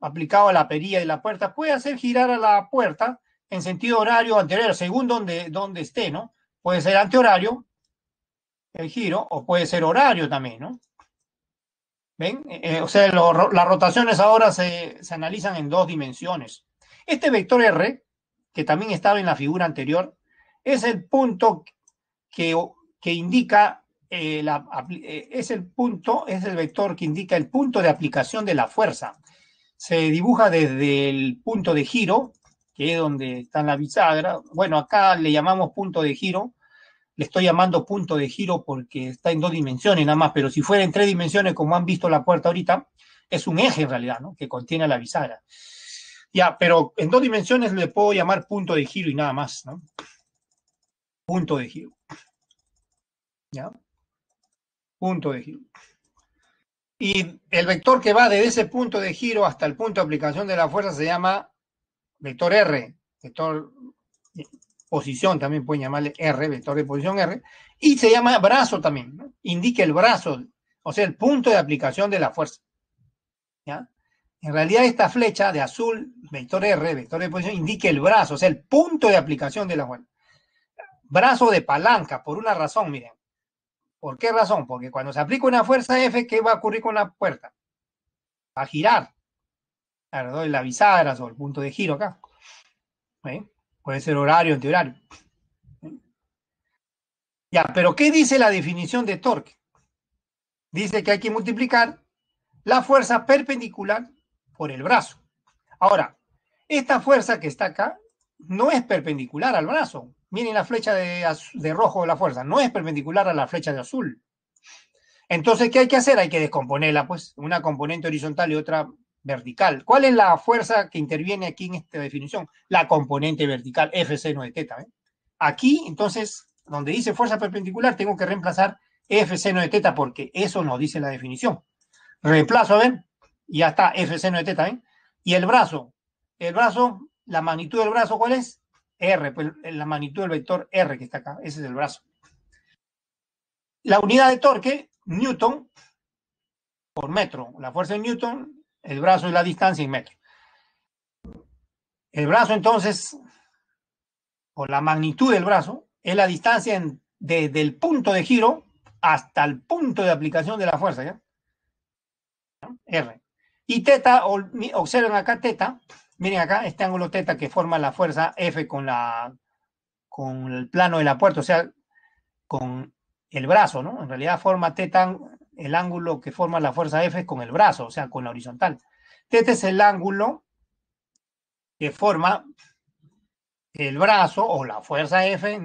aplicado a la perilla de la puerta, puede hacer girar a la puerta en sentido horario o anterior, según donde, donde esté, ¿no? Puede ser antihorario, el giro, o puede ser horario también, ¿no? ¿Ven? Eh, eh, o sea, las rotaciones ahora se, analizan en dos dimensiones. Este vector R, que también estaba en la figura anterior, es el punto que, que indica, eh, la, es el punto, es el vector que indica el punto de aplicación de la fuerza. Se dibuja desde el punto de giro, que es donde está la bisagra. Bueno, acá le llamamos punto de giro, le estoy llamando punto de giro porque está en dos dimensiones nada más, pero si fuera en tres dimensiones, como han visto la puerta ahorita, es un eje en realidad, ¿no? Que contiene la bisagra. Ya, pero en dos dimensiones le puedo llamar punto de giro y nada más, ¿no? Punto de giro. ¿Ya? Punto de giro. Y el vector que va desde ese punto de giro hasta el punto de aplicación de la fuerza se llama vector R, vector posición, también pueden llamarle R, vector de posición R, y se llama brazo también, Indique indica el brazo, o sea, el punto de aplicación de la fuerza. ¿ya? En realidad esta flecha de azul, vector R, vector de posición, indica el brazo, o sea, el punto de aplicación de la fuerza. Brazo de palanca, por una razón, miren. ¿Por qué razón? Porque cuando se aplica una fuerza F, ¿qué va a ocurrir con la puerta? Va a girar. perdón la bisagra o el punto de giro acá. Puede ser horario, antihorario. Ya, pero ¿qué dice la definición de torque? Dice que hay que multiplicar la fuerza perpendicular por el brazo. Ahora, esta fuerza que está acá no es perpendicular al brazo. Miren la flecha de, de rojo de la fuerza, no es perpendicular a la flecha de azul. Entonces, ¿qué hay que hacer? Hay que descomponerla, pues, una componente horizontal y otra vertical. ¿Cuál es la fuerza que interviene aquí en esta definición? La componente vertical, F seno de teta. Aquí, entonces, donde dice fuerza perpendicular, tengo que reemplazar F seno de teta porque eso nos dice la definición. Reemplazo, ¿ven? Y ya está, F seno de teta, ¿ven? Y el brazo, el brazo, la magnitud del brazo, ¿cuál es? R, pues la magnitud del vector R que está acá, ese es el brazo. La unidad de torque, Newton por metro, la fuerza de Newton el brazo es la distancia en metros. El brazo entonces, o la magnitud del brazo, es la distancia desde el punto de giro hasta el punto de aplicación de la fuerza, ¿ya? R. Y teta, observen acá teta, miren acá este ángulo teta que forma la fuerza F con, la, con el plano de la puerta, o sea, con el brazo, ¿no? En realidad forma teta el ángulo que forma la fuerza F con el brazo, o sea, con la horizontal. Teta este es el ángulo que forma el brazo o la fuerza F,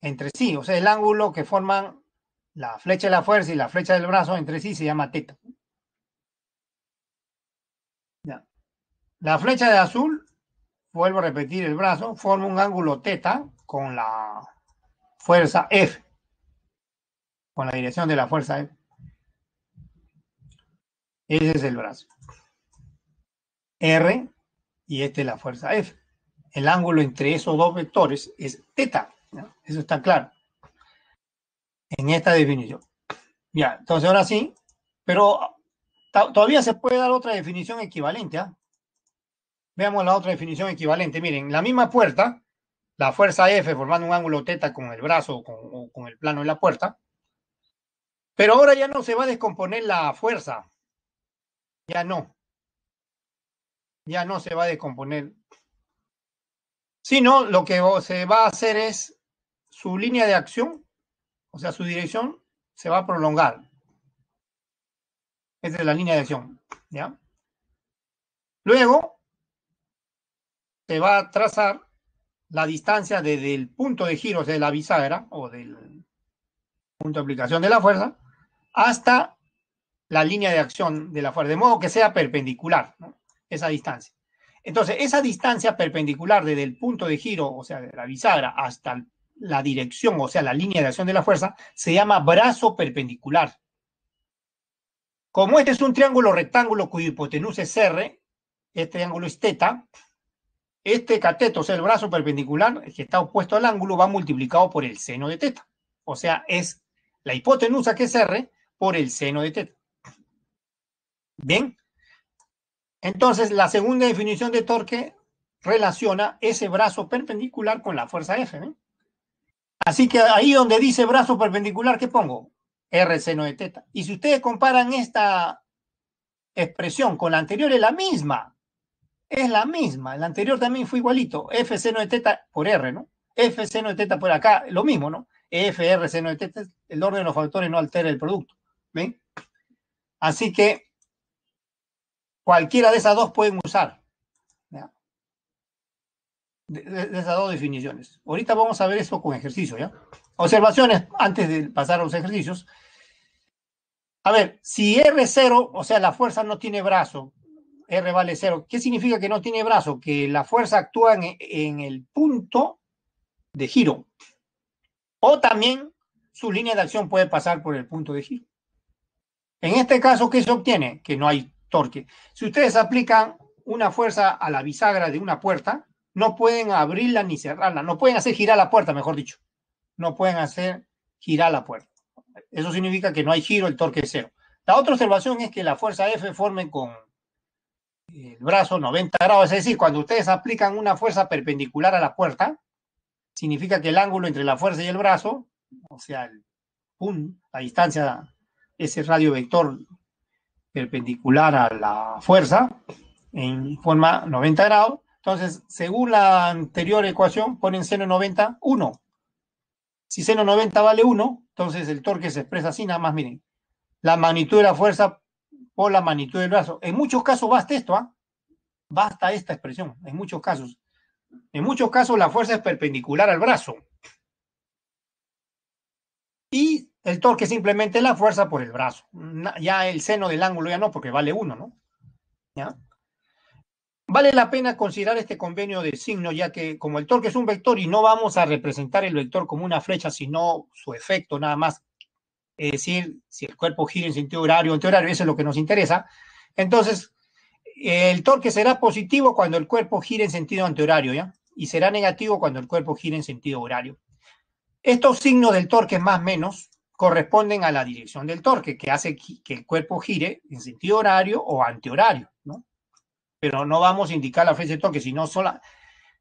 Entre sí, o sea, el ángulo que forman la flecha de la fuerza y la flecha del brazo entre sí se llama teta. La flecha de azul, vuelvo a repetir el brazo, forma un ángulo teta con la fuerza F con la dirección de la fuerza. F. ¿eh? Ese es el brazo. R y esta es la fuerza F. El ángulo entre esos dos vectores es teta. Eso está claro. En esta definición. Ya, entonces ahora sí, pero todavía se puede dar otra definición equivalente. ¿ah? Veamos la otra definición equivalente. Miren, la misma puerta, la fuerza F formando un ángulo teta con el brazo o con el plano de la puerta, pero ahora ya no se va a descomponer la fuerza. Ya no. Ya no se va a descomponer. Sino lo que se va a hacer es su línea de acción, o sea, su dirección, se va a prolongar. Esa es la línea de acción. ¿ya? Luego, se va a trazar la distancia desde el punto de giro, o sea, de la bisagra o del punto de aplicación de la fuerza, hasta la línea de acción de la fuerza, de modo que sea perpendicular esa distancia. Entonces, esa distancia perpendicular desde el punto de giro, o sea, de la bisagra, hasta la dirección, o sea, la línea de acción de la fuerza, se llama brazo perpendicular. Como este es un triángulo rectángulo cuyo hipotenusa es R, este ángulo es teta, este cateto, o sea, el brazo perpendicular, que está opuesto al ángulo, va multiplicado por el seno de teta. O sea, es la hipotenusa que es R por el seno de teta. Bien. Entonces, la segunda definición de torque relaciona ese brazo perpendicular con la fuerza F. Así que ahí donde dice brazo perpendicular, ¿qué pongo? R seno de teta. Y si ustedes comparan esta expresión con la anterior, es la misma. Es la misma. La anterior también fue igualito. F seno de teta por R, ¿no? F seno de teta por acá, lo mismo, ¿no? F, R seno de teta, el orden de los factores no altera el producto. ¿Ven? Así que cualquiera de esas dos pueden usar. De, esas dos definiciones. Ahorita vamos a ver eso con ejercicio, ¿ya? Observaciones antes de pasar a los ejercicios. A ver, si R0, o sea, la fuerza no tiene brazo, R vale 0, ¿qué significa que no tiene brazo? Que la fuerza actúa en el punto de giro. O también su línea de acción puede pasar por el punto de giro. En este caso, ¿qué se obtiene? Que no hay torque. Si ustedes aplican una fuerza a la bisagra de una puerta, no pueden abrirla ni cerrarla, no pueden hacer girar la puerta, mejor dicho. No pueden hacer girar la puerta. Eso significa que no hay giro, el torque es cero. La otra observación es que la fuerza F forme con el brazo 90 grados, es decir, cuando ustedes aplican una fuerza perpendicular a la puerta, significa que el ángulo entre la fuerza y el brazo, o sea, el, la distancia ese radio vector perpendicular a la fuerza en forma 90 grados. Entonces, según la anterior ecuación, ponen seno 90, 1. Si seno 90 vale 1, entonces el torque se expresa así, nada más miren. La magnitud de la fuerza por la magnitud del brazo. En muchos casos basta esto, ¿ah? Basta esta expresión, en muchos casos. En muchos casos la fuerza es perpendicular al brazo. Y el torque simplemente la fuerza por el brazo. Ya el seno del ángulo ya no, porque vale uno, ¿no? Vale la pena considerar este convenio de signo, ya que como el torque es un vector y no vamos a representar el vector como una flecha, sino su efecto nada más. Es decir, si el cuerpo gira en sentido horario, o horario, eso es lo que nos interesa. Entonces, el torque será positivo cuando el cuerpo gira en sentido antihorario, ¿ya? Y será negativo cuando el cuerpo gira en sentido horario. Estos signos del torque más menos corresponden a la dirección del torque, que hace que el cuerpo gire en sentido horario o antihorario, Pero no vamos a indicar la frecuencia de torque, sino solo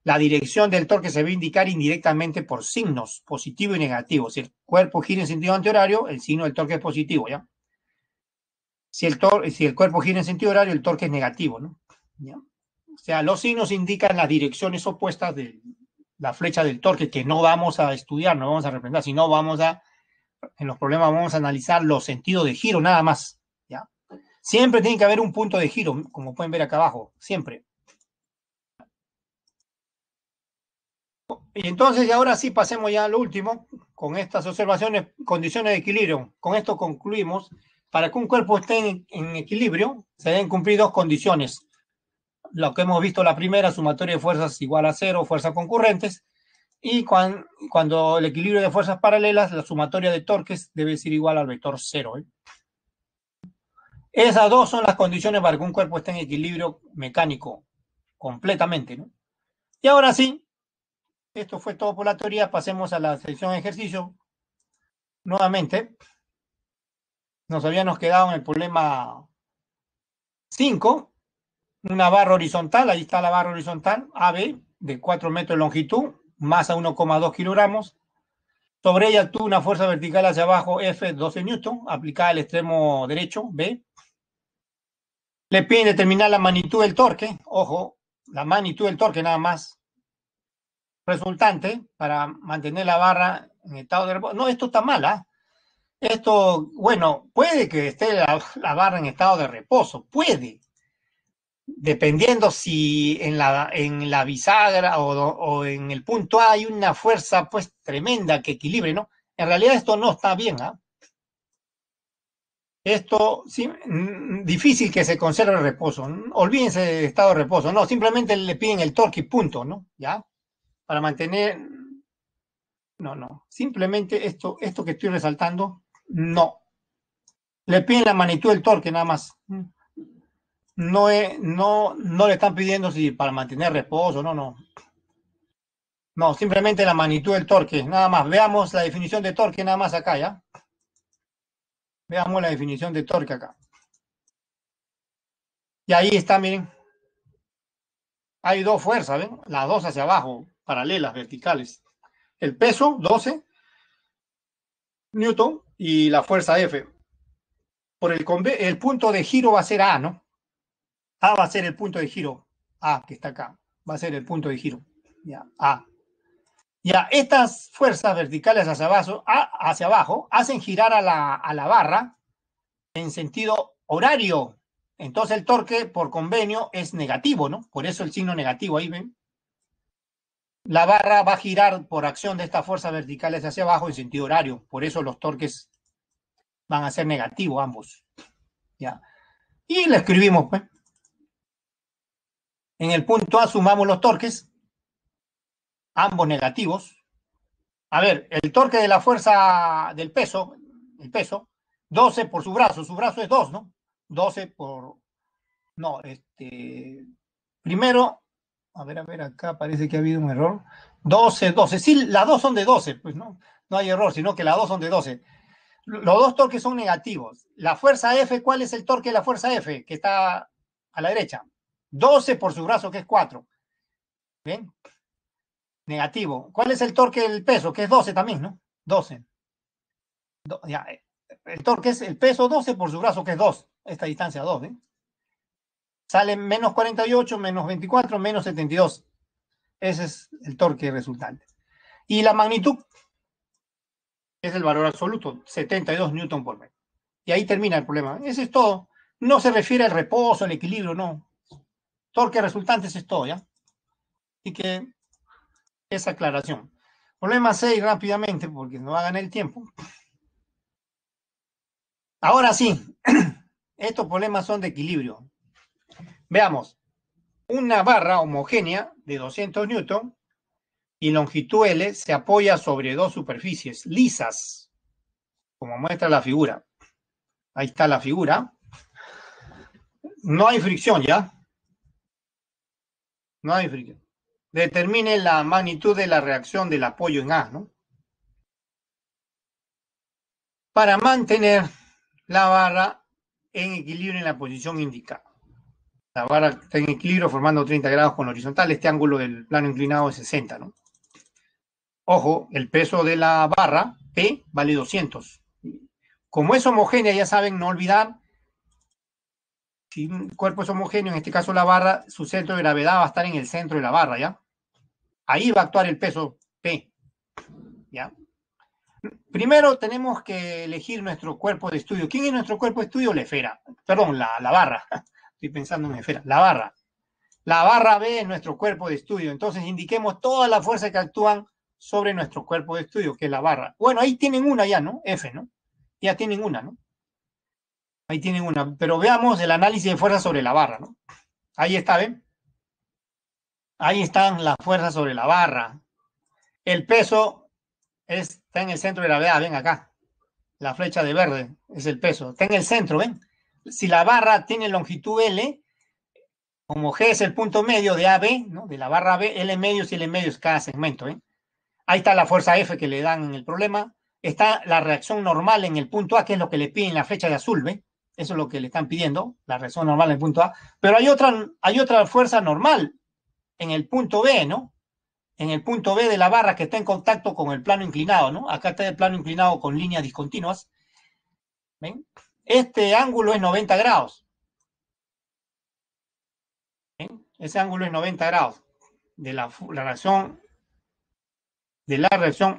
la dirección del torque se va a indicar indirectamente por signos, positivo y negativo. Si el cuerpo gira en sentido antihorario, el signo del torque es positivo, ¿ya? Si el, si el cuerpo gira en sentido horario, el torque es negativo, ¿no? O sea, los signos indican las direcciones opuestas del, la flecha del torque, que no vamos a estudiar, no vamos a representar, sino vamos a, en los problemas vamos a analizar los sentidos de giro nada más, ¿ya? Siempre tiene que haber un punto de giro, como pueden ver acá abajo, siempre. Y entonces, y ahora sí, pasemos ya al último, con estas observaciones, condiciones de equilibrio. Con esto concluimos. Para que un cuerpo esté en, en equilibrio, se deben cumplir dos condiciones lo que hemos visto la primera, sumatoria de fuerzas igual a cero, fuerzas concurrentes, y cuando el equilibrio de fuerzas paralelas, la sumatoria de torques debe ser igual al vector cero. ¿eh? Esas dos son las condiciones para que un cuerpo esté en equilibrio mecánico completamente. Y ahora sí, esto fue todo por la teoría, pasemos a la sección de ejercicio. Nuevamente, nos habíamos quedado en el problema 5, una barra horizontal, ahí está la barra horizontal, AB, de 4 metros de longitud, masa 1,2 kilogramos. Sobre ella actúa una fuerza vertical hacia abajo, F, 12 newton, aplicada al extremo derecho, B. Le piden determinar la magnitud del torque, ojo, la magnitud del torque nada más resultante para mantener la barra en estado de reposo. No, esto está mala. ¿ah? Esto, bueno, puede que esté la barra en estado de reposo, puede, dependiendo si en la, en la bisagra o, en el punto A hay una fuerza pues tremenda que equilibre, ¿no? En realidad esto no está bien, ¿ah? Esto, sí, mm, difícil que se conserve el reposo. Olvídense del estado de reposo. No, simplemente le piden el torque y punto, ¿no? ¿Ya? Para mantener... No, no. Simplemente esto, esto que estoy resaltando, no. Le piden la magnitud del torque nada más. Mm no, es, no, no le están pidiendo si para mantener reposo, no, no. No, simplemente la magnitud del torque, nada más. Veamos la definición de torque nada más acá, ¿ya? Veamos la definición de torque acá. Y ahí está, miren. Hay dos fuerzas, ¿ven? Las dos hacia abajo, paralelas, verticales. El peso, 12 newton, y la fuerza F. Por el, el punto de giro va a ser A, ¿no? A va a ser el punto de giro. A, que está acá, va a ser el punto de giro. Ya, A. Ya, estas fuerzas verticales hacia abajo, hacia abajo hacen girar a la, barra en sentido horario. Entonces el torque por convenio es negativo, ¿no? Por eso el signo negativo, ahí ven. La barra va a girar por acción de estas fuerzas verticales hacia abajo en sentido horario. Por eso los torques van a ser negativos ambos. Ya. Y le escribimos, pues. En el punto A sumamos los torques, ambos negativos. A ver, el torque de la fuerza del peso, el peso, 12 por su brazo, su brazo es 2, ¿no? 12 por... No, este... Primero, a ver, a ver, acá parece que ha habido un error. 12, 12. Sí, las dos son de 12, pues no, no hay error, sino que las dos son de 12. Los dos torques son negativos. La fuerza F, ¿cuál es el torque de la fuerza F que está a la derecha? 12 por su brazo, que es 4. Bien. Negativo. ¿Cuál es el torque del peso? Que es 12 también, ¿no? 12. Eh, el torque es el peso 12 por su brazo, que es 2. Esta distancia 2, ¿ven? Sale menos 48, menos 24, menos 72. Ese es el torque resultante. Y la magnitud es el valor absoluto, 72 newton por metro. Y ahí termina el problema. Ese es todo. No se refiere al reposo, al equilibrio, no torque resultante es esto, ¿ya? Así que esa aclaración. Problema 6 rápidamente, porque no va a ganar el tiempo. Ahora sí, estos problemas son de equilibrio. Veamos, una barra homogénea de 200 newton y longitud L se apoya sobre dos superficies lisas, como muestra la figura. Ahí está la figura. No hay fricción, ¿ya? Determine la magnitud de la reacción del apoyo en A, ¿no? Para mantener la barra en equilibrio en la posición indicada. La barra está en equilibrio formando 30 grados con horizontal, este ángulo del plano inclinado es 60, ¿no? Ojo, el peso de la barra, P, vale 200. Como es homogénea, ya saben, no olvidar si un cuerpo es homogéneo, en este caso la barra, su centro de gravedad va a estar en el centro de la barra, ¿ya? Ahí va a actuar el peso P, ¿ya? Primero tenemos que elegir nuestro cuerpo de estudio. ¿Quién es nuestro cuerpo de estudio? La esfera, perdón, la, barra. Estoy pensando en esfera, la barra. La barra B es nuestro cuerpo de estudio. Entonces indiquemos todas las fuerzas que actúan sobre nuestro cuerpo de estudio, que es la barra. Bueno, ahí tienen una ya, ¿no? F, ¿no? Ya tienen una, ¿no? Ahí tienen una. Pero veamos el análisis de fuerza sobre la barra, ¿no? Ahí está, ¿ven? Ahí están las fuerzas sobre la barra. El peso está en el centro de la VA, ven acá. La flecha de verde es el peso. Está en el centro, ¿ven? Si la barra tiene longitud L, como G es el punto medio de AB, ¿no? De la barra B, L medios y L medios cada segmento, ¿ven? Ahí está la fuerza F que le dan en el problema. Está la reacción normal en el punto A, que es lo que le piden la flecha de azul, ¿ven? Eso es lo que le están pidiendo, la reacción normal en el punto A. Pero hay otra, hay otra fuerza normal en el punto B, ¿no? En el punto B de la barra que está en contacto con el plano inclinado, ¿no? Acá está el plano inclinado con líneas discontinuas. ¿Ven? Este ángulo es 90 grados. ¿Ven? Ese ángulo es 90 grados de la, de la reacción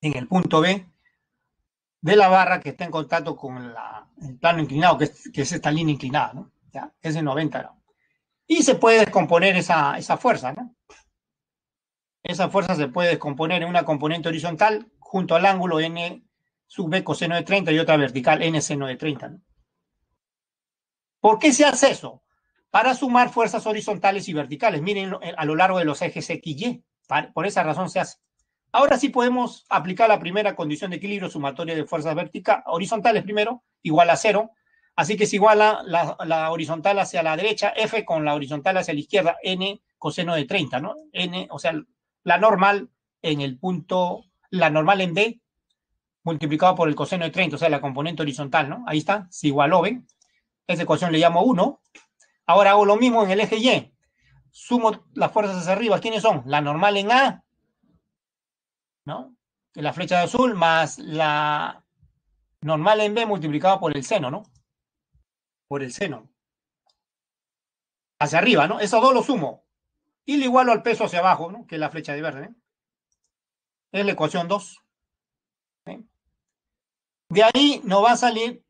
en el punto B de la barra que está en contacto con el plano inclinado, que es, esta línea inclinada, ¿no? Es de 90 grados. Y se puede descomponer esa, fuerza, ¿no? Esa fuerza se puede descomponer en una componente horizontal junto al ángulo n sub b coseno de 30 y otra vertical n seno de 30. ¿no? ¿Por qué se hace eso? Para sumar fuerzas horizontales y verticales. Miren eh, a lo largo de los ejes x y. Por esa razón se hace. Ahora sí podemos aplicar la primera condición de equilibrio sumatoria de fuerzas verticales, horizontales primero, igual a cero. Así que es iguala la, la, horizontal hacia la derecha, F con la horizontal hacia la izquierda, N coseno de 30, ¿no? N, o sea, la normal en el punto, la normal en B multiplicado por el coseno de 30, o sea, la componente horizontal, ¿no? Ahí está, se igualó, ¿ven? Esa ecuación le llamo 1. Ahora hago lo mismo en el eje Y. Sumo las fuerzas hacia arriba. ¿Quiénes son? La normal en A ¿no? La flecha de azul más la normal en B multiplicada por el seno, ¿no? Por el seno. Hacia arriba, ¿no? Esos dos lo sumo. Y lo igualo al peso hacia abajo, ¿no? Que es la flecha de verde. ¿eh? Es la ecuación 2. ¿eh? De ahí nos va a salir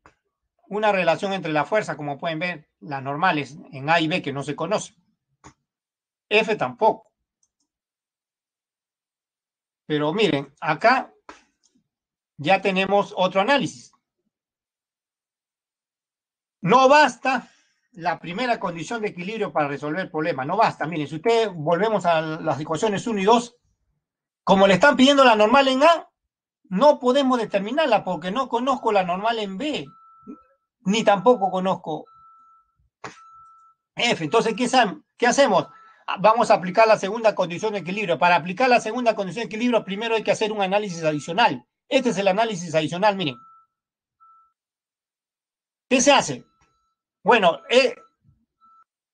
una relación entre la fuerza, como pueden ver, las normales en A y B que no se conocen. F tampoco. Pero miren, acá ya tenemos otro análisis. No basta la primera condición de equilibrio para resolver el problema, no basta. Miren, si ustedes volvemos a las ecuaciones 1 y 2, como le están pidiendo la normal en A, no podemos determinarla porque no conozco la normal en B, ni tampoco conozco F. Entonces, ¿qué, ¿qué hacemos? vamos a aplicar la segunda condición de equilibrio. Para aplicar la segunda condición de equilibrio, primero hay que hacer un análisis adicional. Este es el análisis adicional, miren. ¿Qué se hace? Bueno, he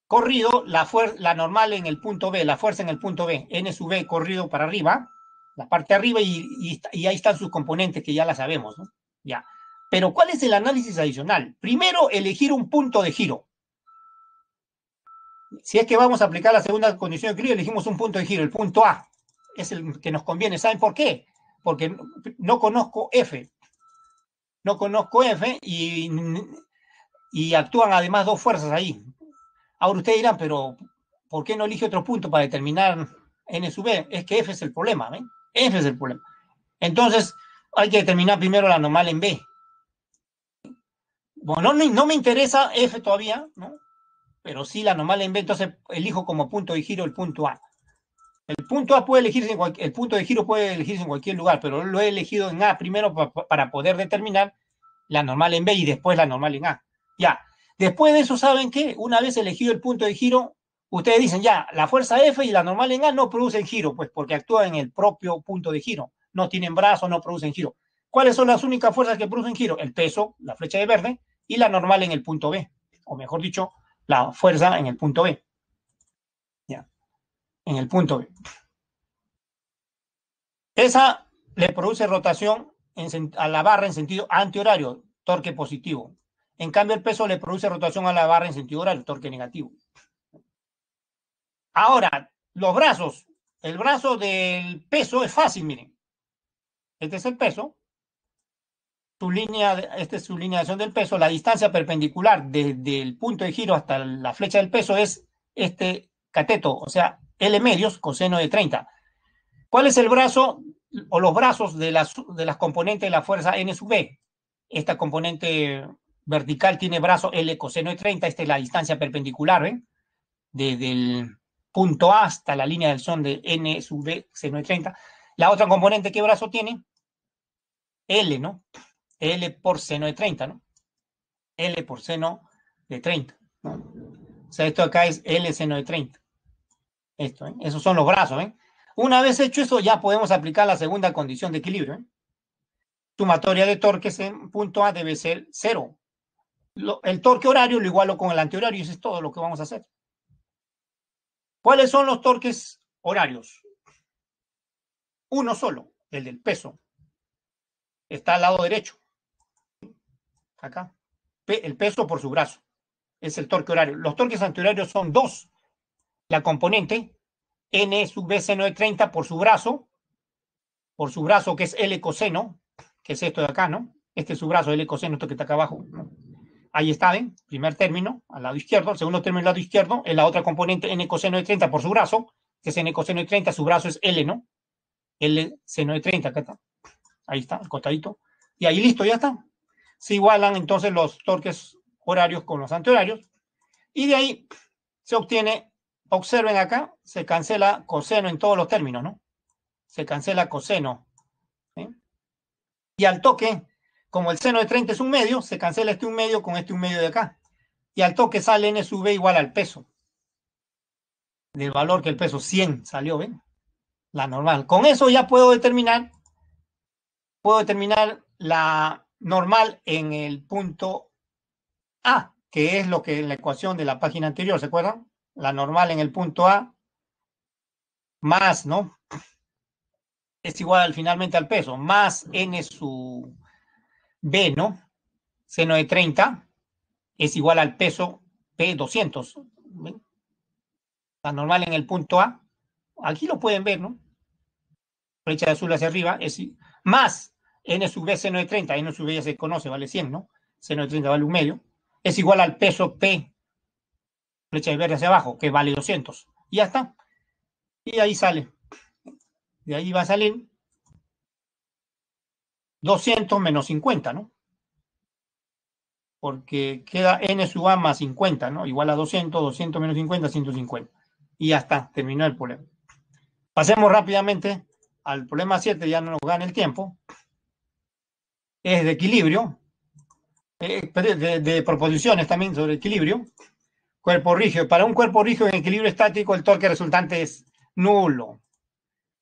corrido la, la normal en el punto B, la fuerza en el punto B, N sub B e, corrido para arriba, la parte de arriba y, ahí están sus componentes que ya la sabemos, Ya. Pero ¿cuál es el análisis adicional? Primero, elegir un punto de giro si es que vamos a aplicar la segunda condición de equilibrio, elegimos un punto de giro, el punto A. Es el que nos conviene. ¿Saben por qué? Porque no, conozco F. No conozco F y, actúan además dos fuerzas ahí. Ahora ustedes dirán, pero ¿por qué no elige otro punto para determinar N sub B? E? Es que F es el problema, ¿ven? F es el problema. Entonces, hay que determinar primero la normal en B. Bueno, no, no me interesa F todavía, ¿no? pero si la normal en B, entonces elijo como punto de giro el punto A. El punto A puede elegirse en cualquier, el punto de giro puede elegirse en cualquier lugar, pero lo he elegido en A primero para poder determinar la normal en B y después la normal en A. Ya. Después de eso, ¿saben qué? Una vez elegido el punto de giro, ustedes dicen ya, la fuerza F y la normal en A no producen giro, pues porque actúan en el propio punto de giro. No tienen brazo, no producen giro. ¿Cuáles son las únicas fuerzas que producen giro? El peso, la flecha de verde, y la normal en el punto B. O mejor dicho, la fuerza en el punto B. ¿Ya? En el punto B. Esa le produce rotación a la barra en sentido antihorario, torque positivo. En cambio, el peso le produce rotación a la barra en sentido horario, torque negativo. Ahora, los brazos. El brazo del peso es fácil, miren. Este es el peso línea, esta es su del peso, la distancia perpendicular desde el punto de giro hasta la flecha del peso es este cateto, o sea, L medios, coseno de 30. ¿Cuál es el brazo o los brazos de las, de las componentes de la fuerza N sub B? Esta componente vertical tiene brazo L coseno de 30, esta es la distancia perpendicular, ¿ven? ¿eh? Desde el punto A hasta la línea del son de N sub B seno de 30. La otra componente, ¿qué brazo tiene? L, ¿no? L por seno de 30, ¿no? L por seno de 30, O sea, esto acá es L seno de 30. Esto, ¿eh? Esos son los brazos, ¿eh? Una vez hecho eso, ya podemos aplicar la segunda condición de equilibrio. ¿eh? Sumatoria de torques en punto A debe ser cero. el torque horario lo igualo con el antihorario, eso es todo lo que vamos a hacer. ¿Cuáles son los torques horarios? Uno solo, el del peso. Está al lado derecho acá, el peso por su brazo. Es el torque horario. Los torques antihorarios son dos. La componente N sub B seno de 30 por su brazo, por su brazo que es L coseno, que es esto de acá, ¿no? Este es su brazo, L coseno, esto que está acá abajo. Ahí está, ¿ven? Primer término, al lado izquierdo. El segundo término, al lado izquierdo, es la otra componente N coseno de 30 por su brazo, que es N coseno de 30, su brazo es L, ¿no? L seno de 30, acá está. Ahí está, el costadito. Y ahí listo, ya está se igualan entonces los torques horarios con los antihorarios, y de ahí se obtiene, observen acá, se cancela coseno en todos los términos, ¿no? Se cancela coseno. Y al toque, como el seno de 30 es un medio, se cancela este un medio con este un medio de acá. Y al toque sale n sub igual al peso. Del valor que el peso 100 salió, ¿ven? La normal. Con eso ya puedo determinar, puedo determinar la normal en el punto A, que es lo que en la ecuación de la página anterior, ¿se acuerdan? La normal en el punto A más, ¿no? Es igual finalmente al peso, más n sub b, ¿no? Seno de 30 es igual al peso P200. La normal en el punto A, aquí lo pueden ver, ¿no? Flecha de azul hacia arriba, es más n sub b seno de 30, n sub b ya se conoce, vale 100, ¿no? Seno de 30 vale un medio, es igual al peso P, flecha de verde hacia abajo, que vale 200. Y ya está. Y ahí sale. De ahí va a salir 200 menos 50, ¿no? Porque queda n sub a más 50, ¿no? Igual a 200, 200 menos 50, 150. Y ya está, terminó el problema. Pasemos rápidamente al problema 7, ya no nos gana el tiempo es de equilibrio, eh, de, proposiciones también sobre equilibrio, cuerpo rígido. Para un cuerpo rígido en equilibrio estático, el torque resultante es nulo.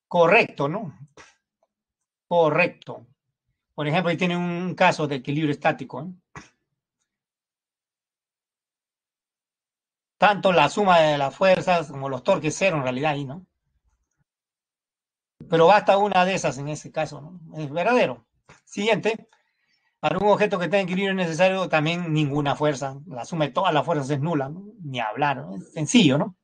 Correcto, ¿no? Correcto. Por ejemplo, ahí tiene un caso de equilibrio estático. ¿eh? Tanto la suma de las fuerzas como los torques cero en realidad ahí, ¿no? Pero basta una de esas en ese caso, ¿no? Es verdadero. Siguiente. Para un objeto que tenga equilibrio necesario, también ninguna fuerza. La suma de todas las fuerzas es nula. Ni hablar. Es sencillo, ¿no?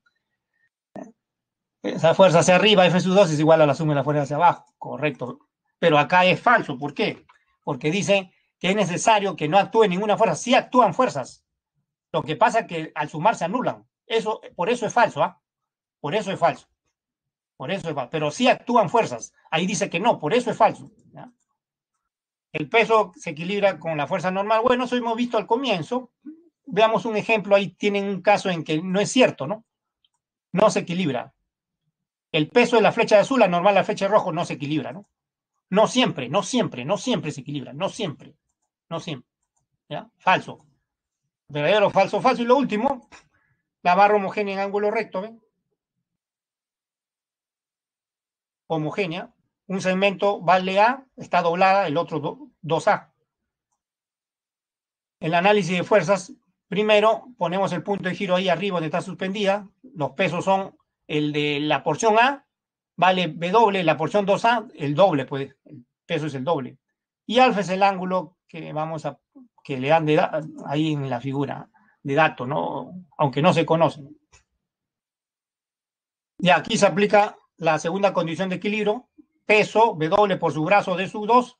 Esa fuerza hacia arriba, F 2 es igual a la suma de la fuerza hacia abajo. Correcto. Pero acá es falso. ¿Por qué? Porque dice que es necesario que no actúe ninguna fuerza. Sí actúan fuerzas. Lo que pasa es que al sumarse se anulan. Eso, por eso es falso, ¿ah? Por eso es falso. Por eso es Pero sí actúan fuerzas. Ahí dice que no, por eso es falso el peso se equilibra con la fuerza normal. Bueno, eso hemos visto al comienzo. Veamos un ejemplo, ahí tienen un caso en que no es cierto, ¿no? No se equilibra. El peso de la flecha azul, la normal, la flecha de rojo, no se equilibra, ¿no? No siempre, no siempre, no siempre se equilibra, no siempre, no siempre. ¿Ya? Falso. Verdadero, falso, falso. Y lo último, la barra homogénea en ángulo recto, ¿ven? Homogénea, un segmento vale A, está doblada, el otro 2A. El análisis de fuerzas, primero ponemos el punto de giro ahí arriba donde está suspendida, los pesos son el de la porción A, vale B doble, la porción 2A, el doble, pues, el peso es el doble. Y alfa es el ángulo que vamos a, que le dan ahí en la figura de dato, ¿no? Aunque no se conoce. Y aquí se aplica la segunda condición de equilibrio, peso doble por su brazo de su 2.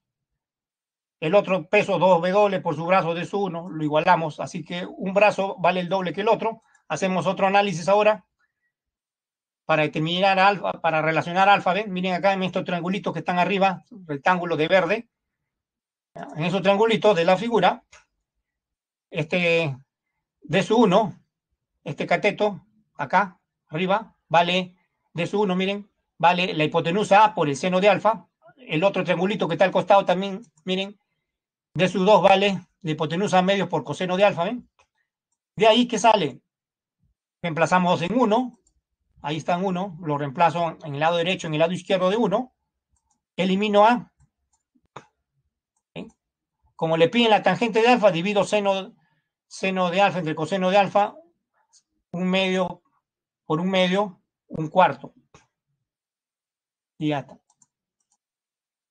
El otro peso 2W por su brazo de su 1. Lo igualamos. Así que un brazo vale el doble que el otro. Hacemos otro análisis ahora para determinar alfa, para relacionar alfa, ¿ven? miren acá en estos triangulitos que están arriba, Rectángulo de verde, en esos triangulitos de la figura, este de su 1, este cateto, acá, arriba, vale de su 1, miren, vale la hipotenusa A por el seno de alfa, el otro triangulito que está al costado también, miren, de sus dos vale la hipotenusa medio por coseno de alfa, ¿ven? De ahí, ¿qué sale? Reemplazamos en uno. ahí está en lo reemplazo en el lado derecho, en el lado izquierdo de uno. elimino A. Como le piden la tangente de alfa, divido seno, seno de alfa entre coseno de alfa, un medio por un medio, un cuarto y ata.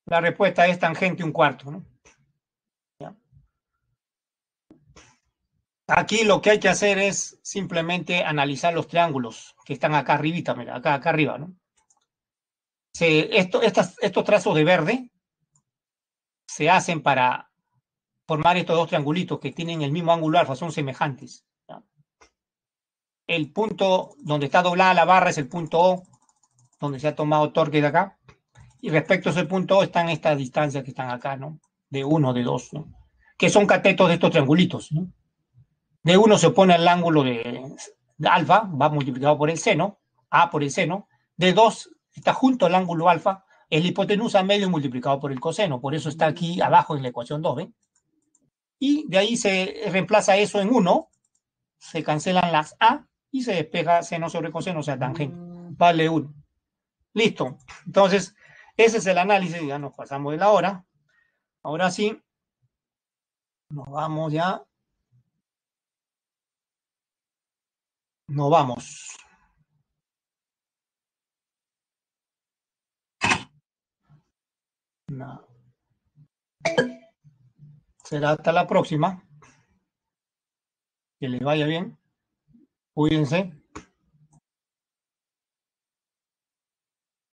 La respuesta es tangente un cuarto. ¿no? Aquí lo que hay que hacer es simplemente analizar los triángulos que están acá arribita, mira, acá, acá arriba. ¿no? estos trazos de verde se hacen para formar estos dos triangulitos que tienen el mismo ángulo alfa, son semejantes. El punto donde está doblada la barra es el punto O, donde se ha tomado torque de acá. Y respecto a ese punto están estas distancias que están acá, ¿no? De uno, de 2, ¿no? Que son catetos de estos triangulitos, ¿no? De uno se pone al ángulo de, alfa, va multiplicado por el seno, A por el seno. De 2 está junto al ángulo alfa, el hipotenusa medio multiplicado por el coseno, por eso está aquí abajo en la ecuación 2, Y de ahí se reemplaza eso en 1, se cancelan las A y se despeja seno sobre coseno, o sea, tangente, mm. vale 1. Listo. Entonces, ese es el análisis. Ya nos pasamos de la hora. Ahora sí, nos vamos ya. Nos vamos. Será hasta la próxima. Que les vaya bien. Cuídense.